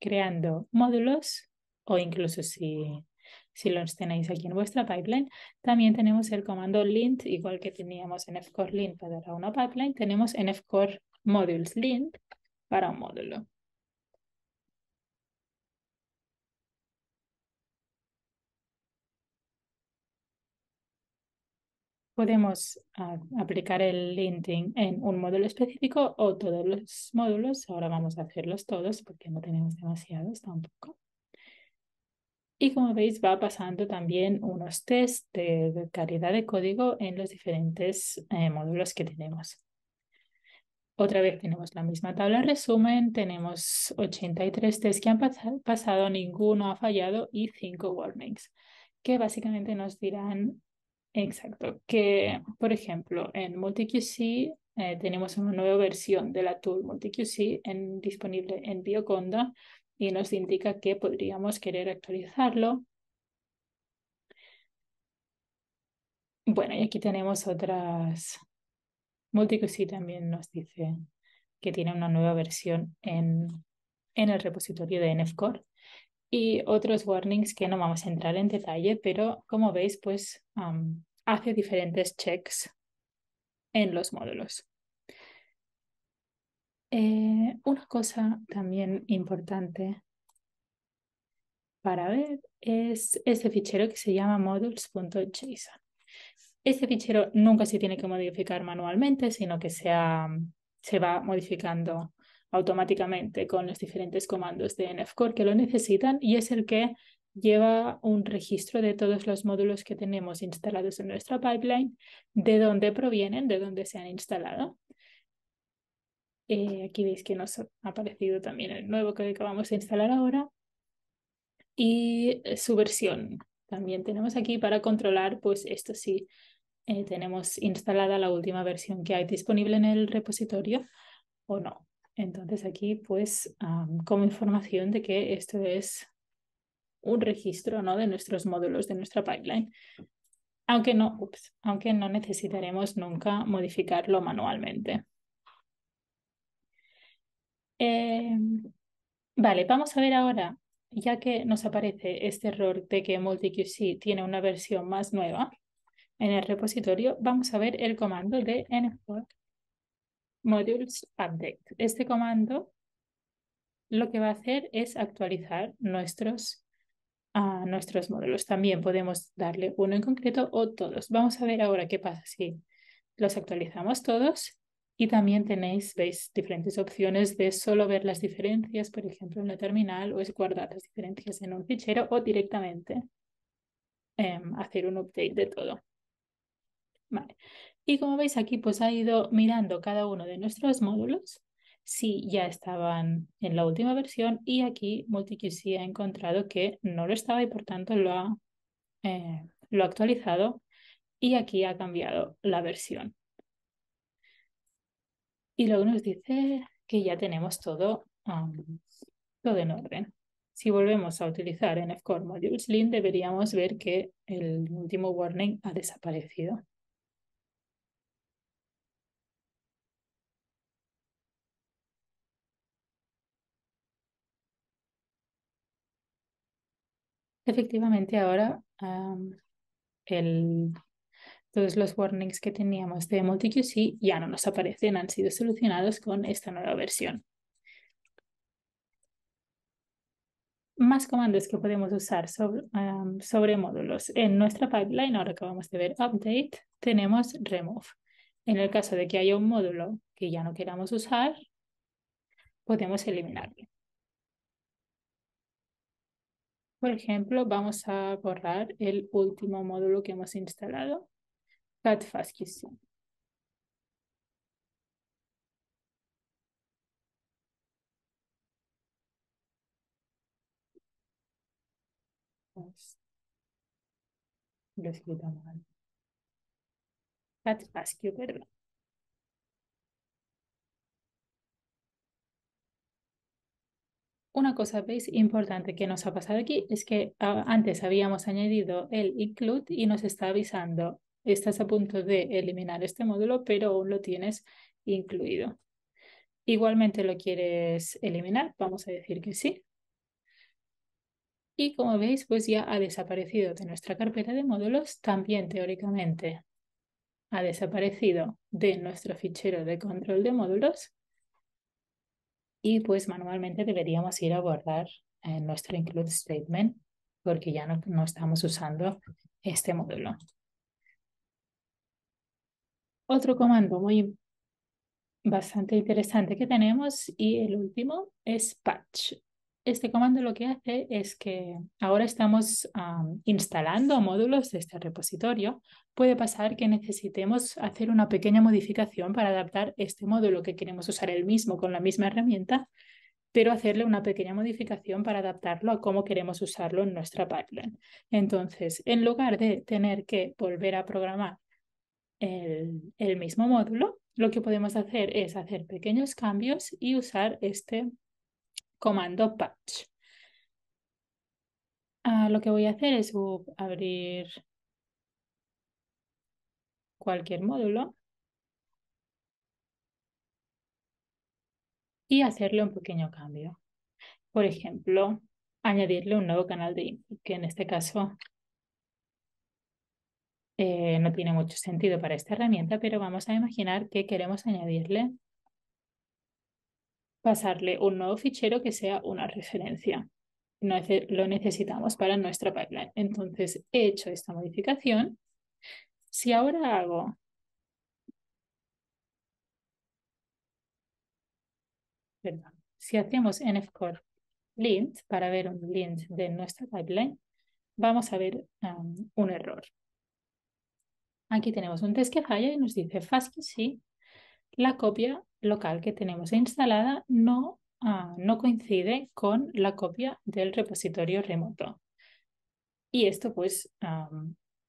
creando módulos o incluso si, los tenéis aquí en vuestra pipeline, también tenemos el comando lint, igual que teníamos en fcore lint para una pipeline, tenemos en F-core modules lint para un módulo. podemos ah, aplicar el linting en un módulo específico o todos los módulos. Ahora vamos a hacerlos todos porque no tenemos demasiados tampoco. Y como veis, va pasando también unos test de calidad de código en los diferentes eh, módulos que tenemos. Otra vez tenemos la misma tabla resumen, tenemos 83 tests que han pasado, ninguno ha fallado y 5 warnings, que básicamente nos dirán Exacto, que por ejemplo en MultiQC eh, tenemos una nueva versión de la tool MultiQC en, disponible en Bioconda y nos indica que podríamos querer actualizarlo. Bueno, y aquí tenemos otras. MultiQC también nos dice que tiene una nueva versión en, en el repositorio de NFCore y otros warnings que no vamos a entrar en detalle, pero como veis, pues hace diferentes checks en los módulos. Eh, una cosa también importante para ver es este fichero que se llama modules.json. Este fichero nunca se tiene que modificar manualmente, sino que se va modificando automáticamente con los diferentes comandos de NFCore que lo necesitan y es el que lleva un registro de todos los módulos que tenemos instalados en nuestra pipeline, de dónde provienen, de dónde se han instalado. Eh, aquí veis que nos ha aparecido también el nuevo que acabamos de instalar ahora y eh, su versión. También tenemos aquí para controlar, pues esto sí, eh, tenemos instalada la última versión que hay disponible en el repositorio o no. Entonces aquí pues como información de que esto es un registro ¿no? de nuestros módulos, de nuestra pipeline, aunque no, aunque no necesitaremos nunca modificarlo manualmente. Em, vale, vamos a ver ahora, ya que nos aparece este error de que MultiQC tiene una versión más nueva en el repositorio, vamos a ver el comando de nfork modules update. Este comando lo que va a hacer es actualizar nuestros, a ah, nuestros módulos. También podemos darle uno en concreto o todos. Vamos a ver ahora qué pasa si los actualizamos todos. Y también tenéis, veis, diferentes opciones de solo ver las diferencias, por ejemplo, en la terminal, o es guardar las diferencias en un fichero o directamente em, hacer un update de todo. Vale. Y como veis aquí, pues ha ido mirando cada uno de nuestros módulos, si ya estaban en la última versión, y aquí MultiQC ha encontrado que no lo estaba y por tanto lo ha, eh, lo ha actualizado y aquí ha cambiado la versión. Y luego nos dice que ya tenemos todo, todo en orden. Si volvemos a utilizar NFCore Modules Link, deberíamos ver que el último warning ha desaparecido. Efectivamente, ahora todos los warnings que teníamos de MultiQC ya no nos aparecen, han sido solucionados con esta nueva versión. Más comandos que podemos usar sobre, sobre módulos. En nuestra pipeline, ahora que acabamos de ver update, tenemos remove. En el caso de que haya un módulo que ya no queramos usar, podemos eliminarlo. Por ejemplo, vamos a borrar el último módulo que hemos instalado, cat Lo escrito mal. CatFastQ, perdón. Una cosa ¿veis? importante que nos ha pasado aquí es que ah, antes habíamos añadido el include y nos está avisando, estás a punto de eliminar este módulo, pero aún lo tienes incluido. Igualmente lo quieres eliminar, vamos a decir que sí. Y como veis, pues ya ha desaparecido de nuestra carpeta de módulos, también teóricamente ha desaparecido de nuestro fichero de control de módulos y pues manualmente deberíamos ir a abordar eh, nuestro include statement porque ya no, no estamos usando este módulo. Otro comando muy bastante interesante que tenemos y el último es patch este comando lo que hace es que ahora estamos ah, instalando módulos de este repositorio. Puede pasar que necesitemos hacer una pequeña modificación para adaptar este módulo que queremos usar el mismo con la misma herramienta, pero hacerle una pequeña modificación para adaptarlo a cómo queremos usarlo en nuestra pipeline. Entonces, en lugar de tener que volver a programar el, el mismo módulo, lo que podemos hacer es hacer pequeños cambios y usar este comando patch. Ah, lo que voy a hacer es abrir cualquier módulo y hacerle un pequeño cambio. Por ejemplo, añadirle un nuevo canal de que en este caso eh, no tiene mucho sentido para esta herramienta, pero vamos a imaginar que queremos añadirle pasarle un nuevo fichero que sea una referencia. Lo necesitamos para nuestra pipeline. Entonces, he hecho esta modificación. Si ahora hago perdón, si hacemos nfcore lint para ver un lint de nuestra pipeline, vamos a ver un error. Aquí tenemos un test que falla y nos dice sí. la copia local que tenemos instalada no, ah, no coincide con la copia del repositorio remoto. Y esto pues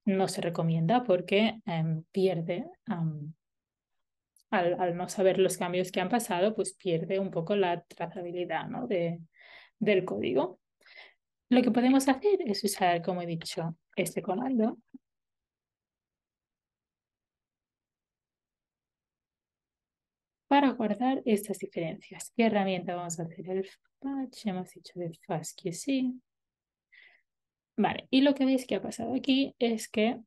no se recomienda porque em, pierde, al, al, no saber los cambios que han pasado, pues pierde un poco la trazabilidad ¿no? de, del código. Lo que podemos hacer es usar, como he dicho, este comando para guardar estas diferencias. ¿Qué herramienta vamos a hacer? El patch, hemos dicho de fast sí. Vale, y lo que veis que ha pasado aquí es que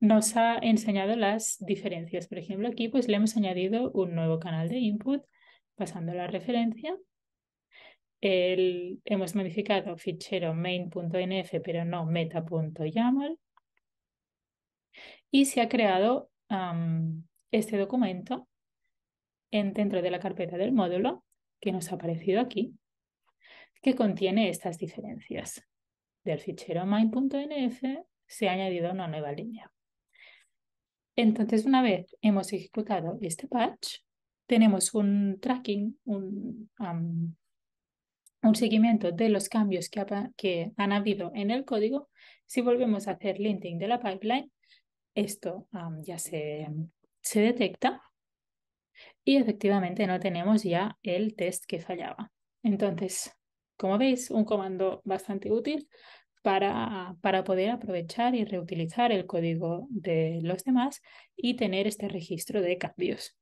nos ha enseñado las diferencias. Por ejemplo, aquí pues le hemos añadido un nuevo canal de input pasando la referencia. hemos modificado fichero main.nf pero no meta.yaml. Y se ha creado este documento dentro de la carpeta del módulo que nos ha aparecido aquí, que contiene estas diferencias. Del fichero main.nf se ha añadido una nueva línea. Entonces, una vez hemos ejecutado este patch, tenemos un tracking, un, seguimiento de los cambios que, han habido en el código. Si volvemos a hacer linting de la pipeline, esto ya se detecta y efectivamente no tenemos ya el test que fallaba. Entonces, como veis, un comando bastante útil para, para poder aprovechar y reutilizar el código de los demás y tener este registro de cambios.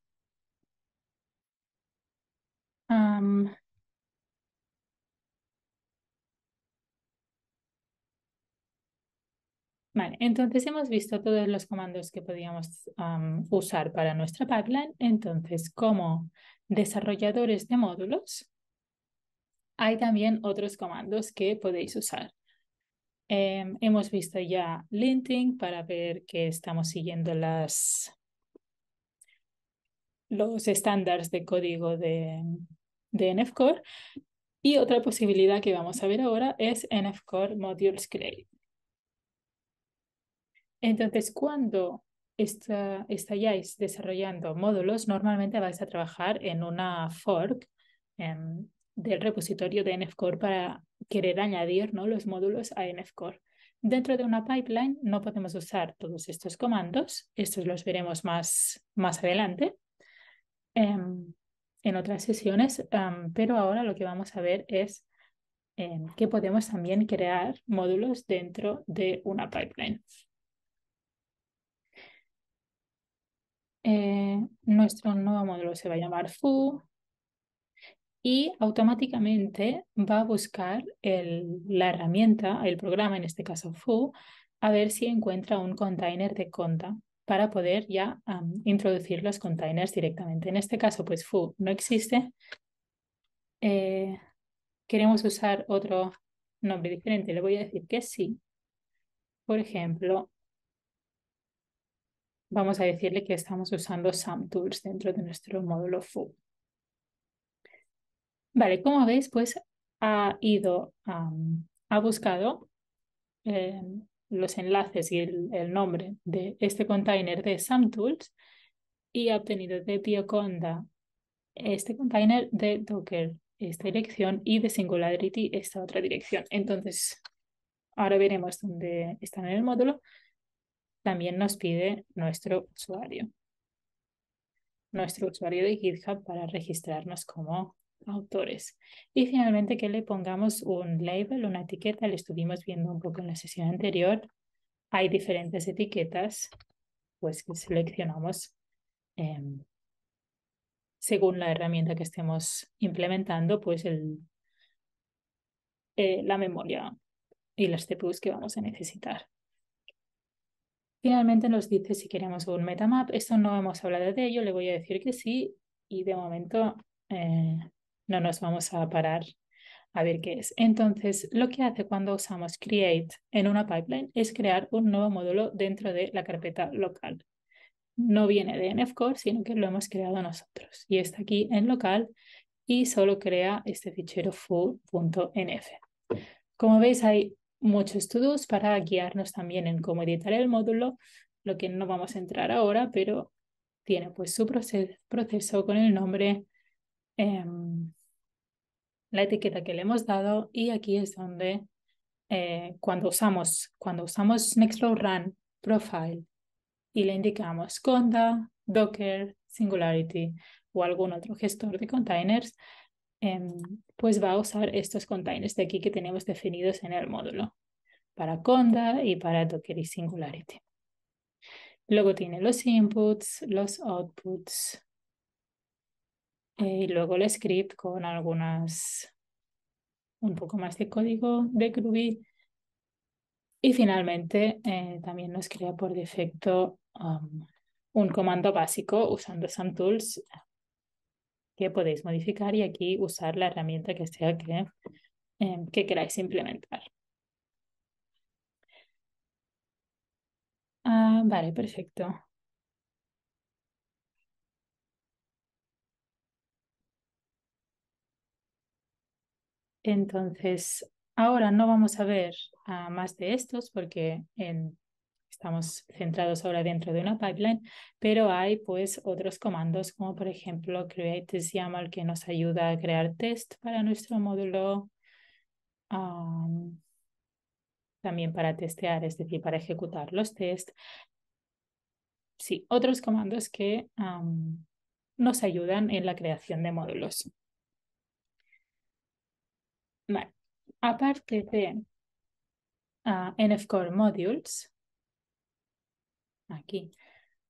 entonces hemos visto todos los comandos que podíamos usar para nuestra pipeline. Entonces, como desarrolladores de módulos, hay también otros comandos que podéis usar. Em, hemos visto ya linting para ver que estamos siguiendo los estándares de código de, de NFCore. Y otra posibilidad que vamos a ver ahora es NFCore Modules Create. Entonces, cuando está, desarrollando módulos, normalmente vais a trabajar en una fork em, del repositorio de NFCore para querer añadir los módulos a NFCore. Dentro de una pipeline no podemos usar todos estos comandos, estos los veremos más, más adelante em, en otras sesiones, em, pero ahora lo que vamos a ver es que podemos también crear módulos dentro de una pipeline. Eh, nuestro nuevo módulo se va a llamar foo y automáticamente va a buscar la herramienta, el programa, en este caso foo, a ver si encuentra un container de conta para poder ya introducir los containers directamente. En este caso, pues foo no existe. Eh, queremos usar otro nombre diferente. Le voy a decir que sí. Por ejemplo, vamos a decirle que estamos usando SAM dentro de nuestro módulo FOO. Vale, como veis, pues ha ido, ha buscado em, los enlaces y el, nombre de este container de SAMTools y ha obtenido de Bioconda este container de Docker, esta dirección, y de Singularity, esta otra dirección. Entonces, ahora veremos dónde están en el módulo también nos pide nuestro usuario. Nuestro usuario de GitHub para registrarnos como autores. Y finalmente que le pongamos un label, una etiqueta, lo estuvimos viendo un poco en la sesión anterior. Hay diferentes etiquetas, pues que seleccionamos em, según la herramienta que estemos implementando, pues eh, la memoria y las CPUs que vamos a necesitar. Finalmente nos dice si queremos un Metamap. Esto no hemos hablado de ello, le voy a decir que sí y de momento eh, no nos vamos a parar a ver qué es. Entonces, lo que hace cuando usamos create en una pipeline es crear un nuevo módulo dentro de la carpeta local. No viene de NFCore, sino que lo hemos creado nosotros y está aquí en local y solo crea este fichero full.nf. Como veis, hay muchos to para guiarnos también en cómo editar el módulo, lo que no vamos a entrar ahora, pero tiene pues su proceso con el nombre, em, la etiqueta que le hemos dado y aquí es donde eh, cuando usamos cuando usamos nextflow Run Profile y le indicamos Conda, Docker, Singularity o algún otro gestor de containers, Em, pues va a usar estos containers de aquí que tenemos definidos en el módulo para conda y para Docker y Singularity. Luego tiene los inputs, los outputs eh, y luego el script con algunas un poco más de código de Groovy. Y finalmente eh, también nos crea por defecto um, un comando básico usando some Tools que podéis modificar y aquí usar la herramienta que sea que, em, que queráis implementar. Ah, vale, perfecto. Entonces, ahora no vamos a ver ah, más de estos porque en estamos centrados ahora dentro de una pipeline, pero hay pues otros comandos como por ejemplo create YAML que nos ayuda a crear test para nuestro módulo, también para testear, es decir, para ejecutar los test. Sí, otros comandos que nos ayudan en la creación de módulos. Aparte de ah, NFCore Modules, aquí.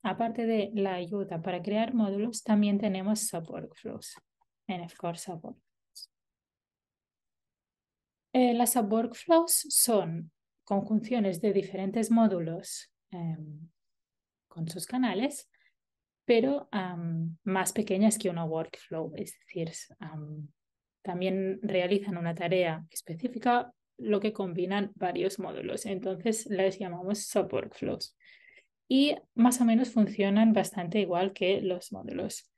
Aparte de la ayuda para crear módulos, también tenemos subworkflows, En eh, las subworkflows son conjunciones de diferentes módulos em, con sus canales, pero más pequeñas que una workflow, es decir, también realizan una tarea específica, lo que combinan varios módulos. Entonces las llamamos subworkflows y más o menos funcionan bastante igual que los módulos.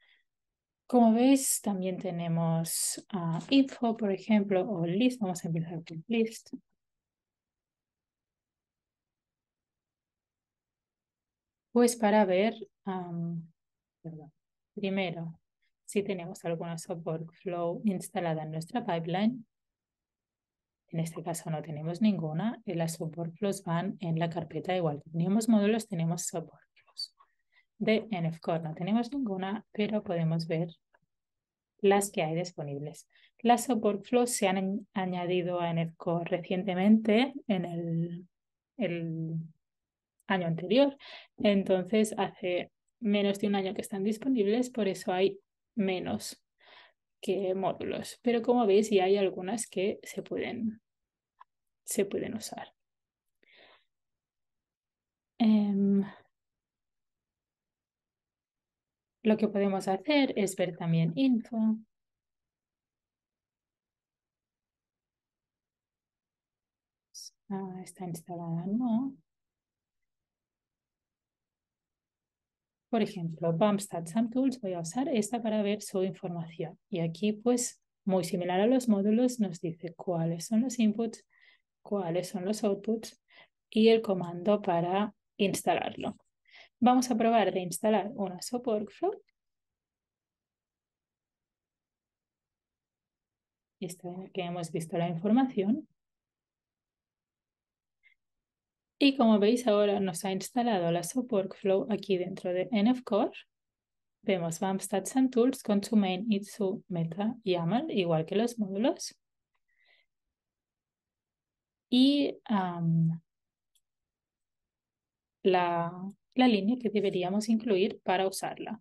Como veis, también tenemos ah, info, por ejemplo, o list. Vamos a empezar con list. Pues para ver, primero, si tenemos alguna software flow instalada en nuestra pipeline. En este caso no tenemos ninguna y eh, las subworkflows van en la carpeta igual que tenemos módulos, tenemos subworkflows. De NFCore no tenemos ninguna, pero podemos ver las que hay disponibles. Las subworkflows se han añadido a NFCore recientemente en el, el año anterior. Entonces hace menos de un año que están disponibles, por eso hay menos que módulos, pero como veis ya hay algunas que se pueden, se pueden usar. Em, lo que podemos hacer es ver también info. Ah, está instalada, no. Por ejemplo, Bump Tools, voy a usar esta para ver su información. Y aquí, pues, muy similar a los módulos, nos dice cuáles son los inputs, cuáles son los outputs y el comando para instalarlo. Vamos a probar de instalar una SOAP Workflow. Esta vez que hemos visto la información. Y como veis ahora nos ha instalado la subworkflow aquí dentro de NFCore. Vemos Bamstats and Tools con su main y su meta YAML, igual que los módulos. Y la, línea que deberíamos incluir para usarla.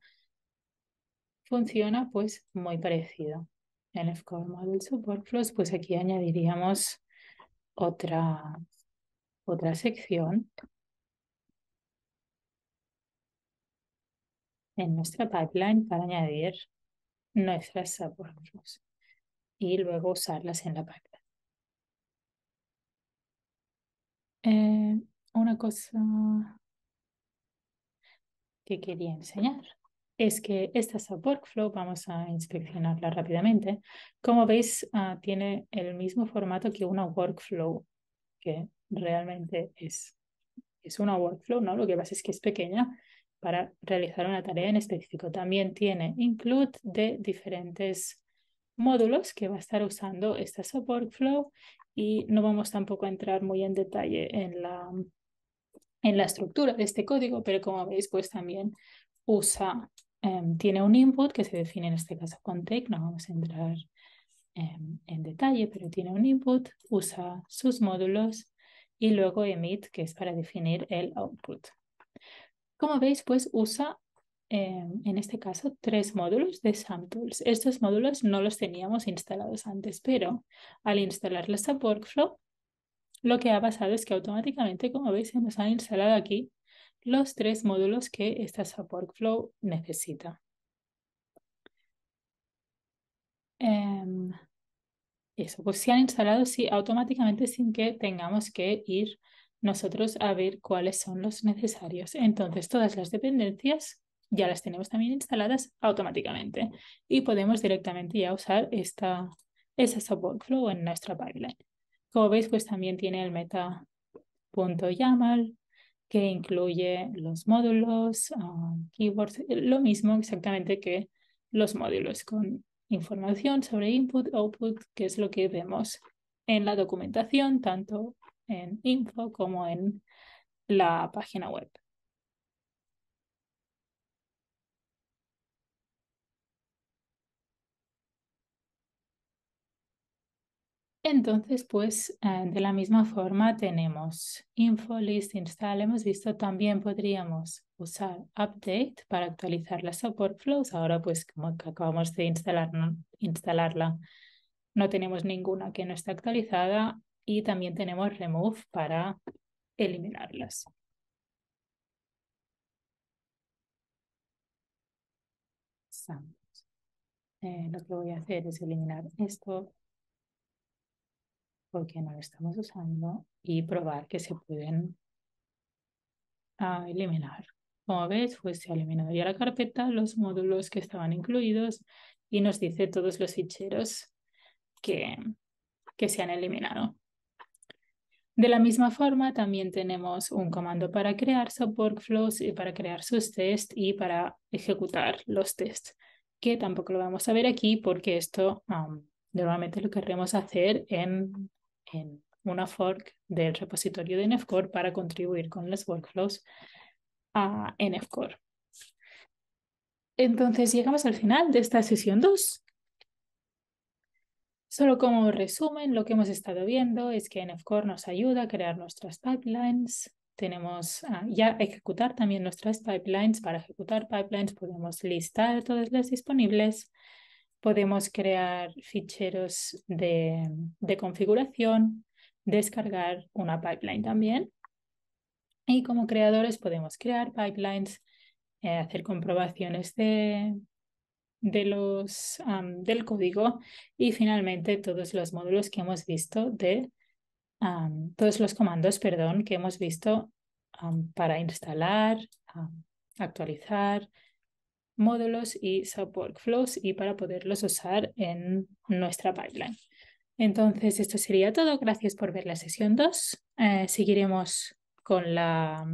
Funciona pues muy parecido. NFCore Model Support pues aquí añadiríamos otra otra sección en nuestra pipeline para añadir nuestras subworkflows y luego usarlas en la pipeline. Eh, una cosa que quería enseñar es que esta subworkflow vamos a inspeccionarla rápidamente. Como veis, ah, tiene el mismo formato que una workflow que realmente es, es una workflow, ¿no? Lo que pasa es que es pequeña para realizar una tarea en específico. También tiene include de diferentes módulos que va a estar usando esta workflow y no vamos tampoco a entrar muy en detalle en la, en la estructura de este código, pero como veis, pues también usa, em, tiene un input que se define en este caso con take, no vamos a entrar em, en detalle, pero tiene un input, usa sus módulos, y luego emit, que es para definir el output. Como veis, pues usa eh, en este caso tres módulos de SAMTools. Estos módulos no los teníamos instalados antes, pero al instalar la SAP Workflow, lo que ha pasado es que automáticamente, como veis, se nos han instalado aquí los tres módulos que esta SAP Workflow necesita. Em, eso, pues se han instalado sí, automáticamente sin que tengamos que ir nosotros a ver cuáles son los necesarios. Entonces, todas las dependencias ya las tenemos también instaladas automáticamente y podemos directamente ya usar esta, esa subworkflow en nuestra pipeline. Como veis, pues también tiene el meta.yaml que incluye los módulos, ah, lo mismo exactamente que los módulos con información sobre input, output, que es lo que vemos en la documentación, tanto en info como en la página web. Entonces, pues eh, de la misma forma tenemos info, list, install. Hemos visto también podríamos usar update para actualizar las support flows. Ahora pues como acabamos de instalar, instalarla, no tenemos ninguna que no esté actualizada y también tenemos remove para eliminarlas. Eh, lo que voy a hacer es eliminar esto porque no lo estamos usando y probar que se pueden ah, eliminar. Como ves, pues se ha eliminado ya la carpeta, los módulos que estaban incluidos y nos dice todos los ficheros que, que se han eliminado. De la misma forma, también tenemos un comando para crear support flows y para crear sus tests y para ejecutar los tests, que tampoco lo vamos a ver aquí porque esto um, normalmente lo querremos hacer en, en una fork del repositorio de Nefcore para contribuir con los workflows a NFCore. Entonces llegamos al final de esta sesión 2. Solo como resumen, lo que hemos estado viendo es que NFCore nos ayuda a crear nuestras pipelines. Tenemos ah, ya ejecutar también nuestras pipelines. Para ejecutar pipelines podemos listar todas las disponibles. Podemos crear ficheros de configuración, descargar una pipeline también y como creadores podemos crear pipelines, eh, hacer comprobaciones de, de los, del código y finalmente todos los módulos que hemos visto de todos los comandos, perdón, que hemos visto para instalar, actualizar módulos y subworkflows y para poderlos usar en nuestra pipeline. Entonces, esto sería todo. Gracias por ver la sesión 2. Eh, seguiremos con la,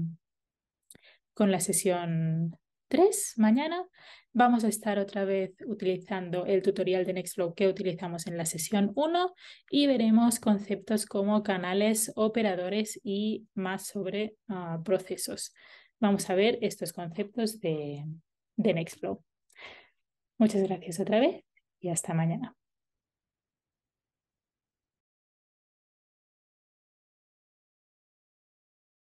con la sesión 3 mañana. Vamos a estar otra vez utilizando el tutorial de Nextflow que utilizamos en la sesión 1 y veremos conceptos como canales, operadores y más sobre ah, procesos. Vamos a ver estos conceptos de, de Nextflow. Muchas gracias otra vez y hasta mañana.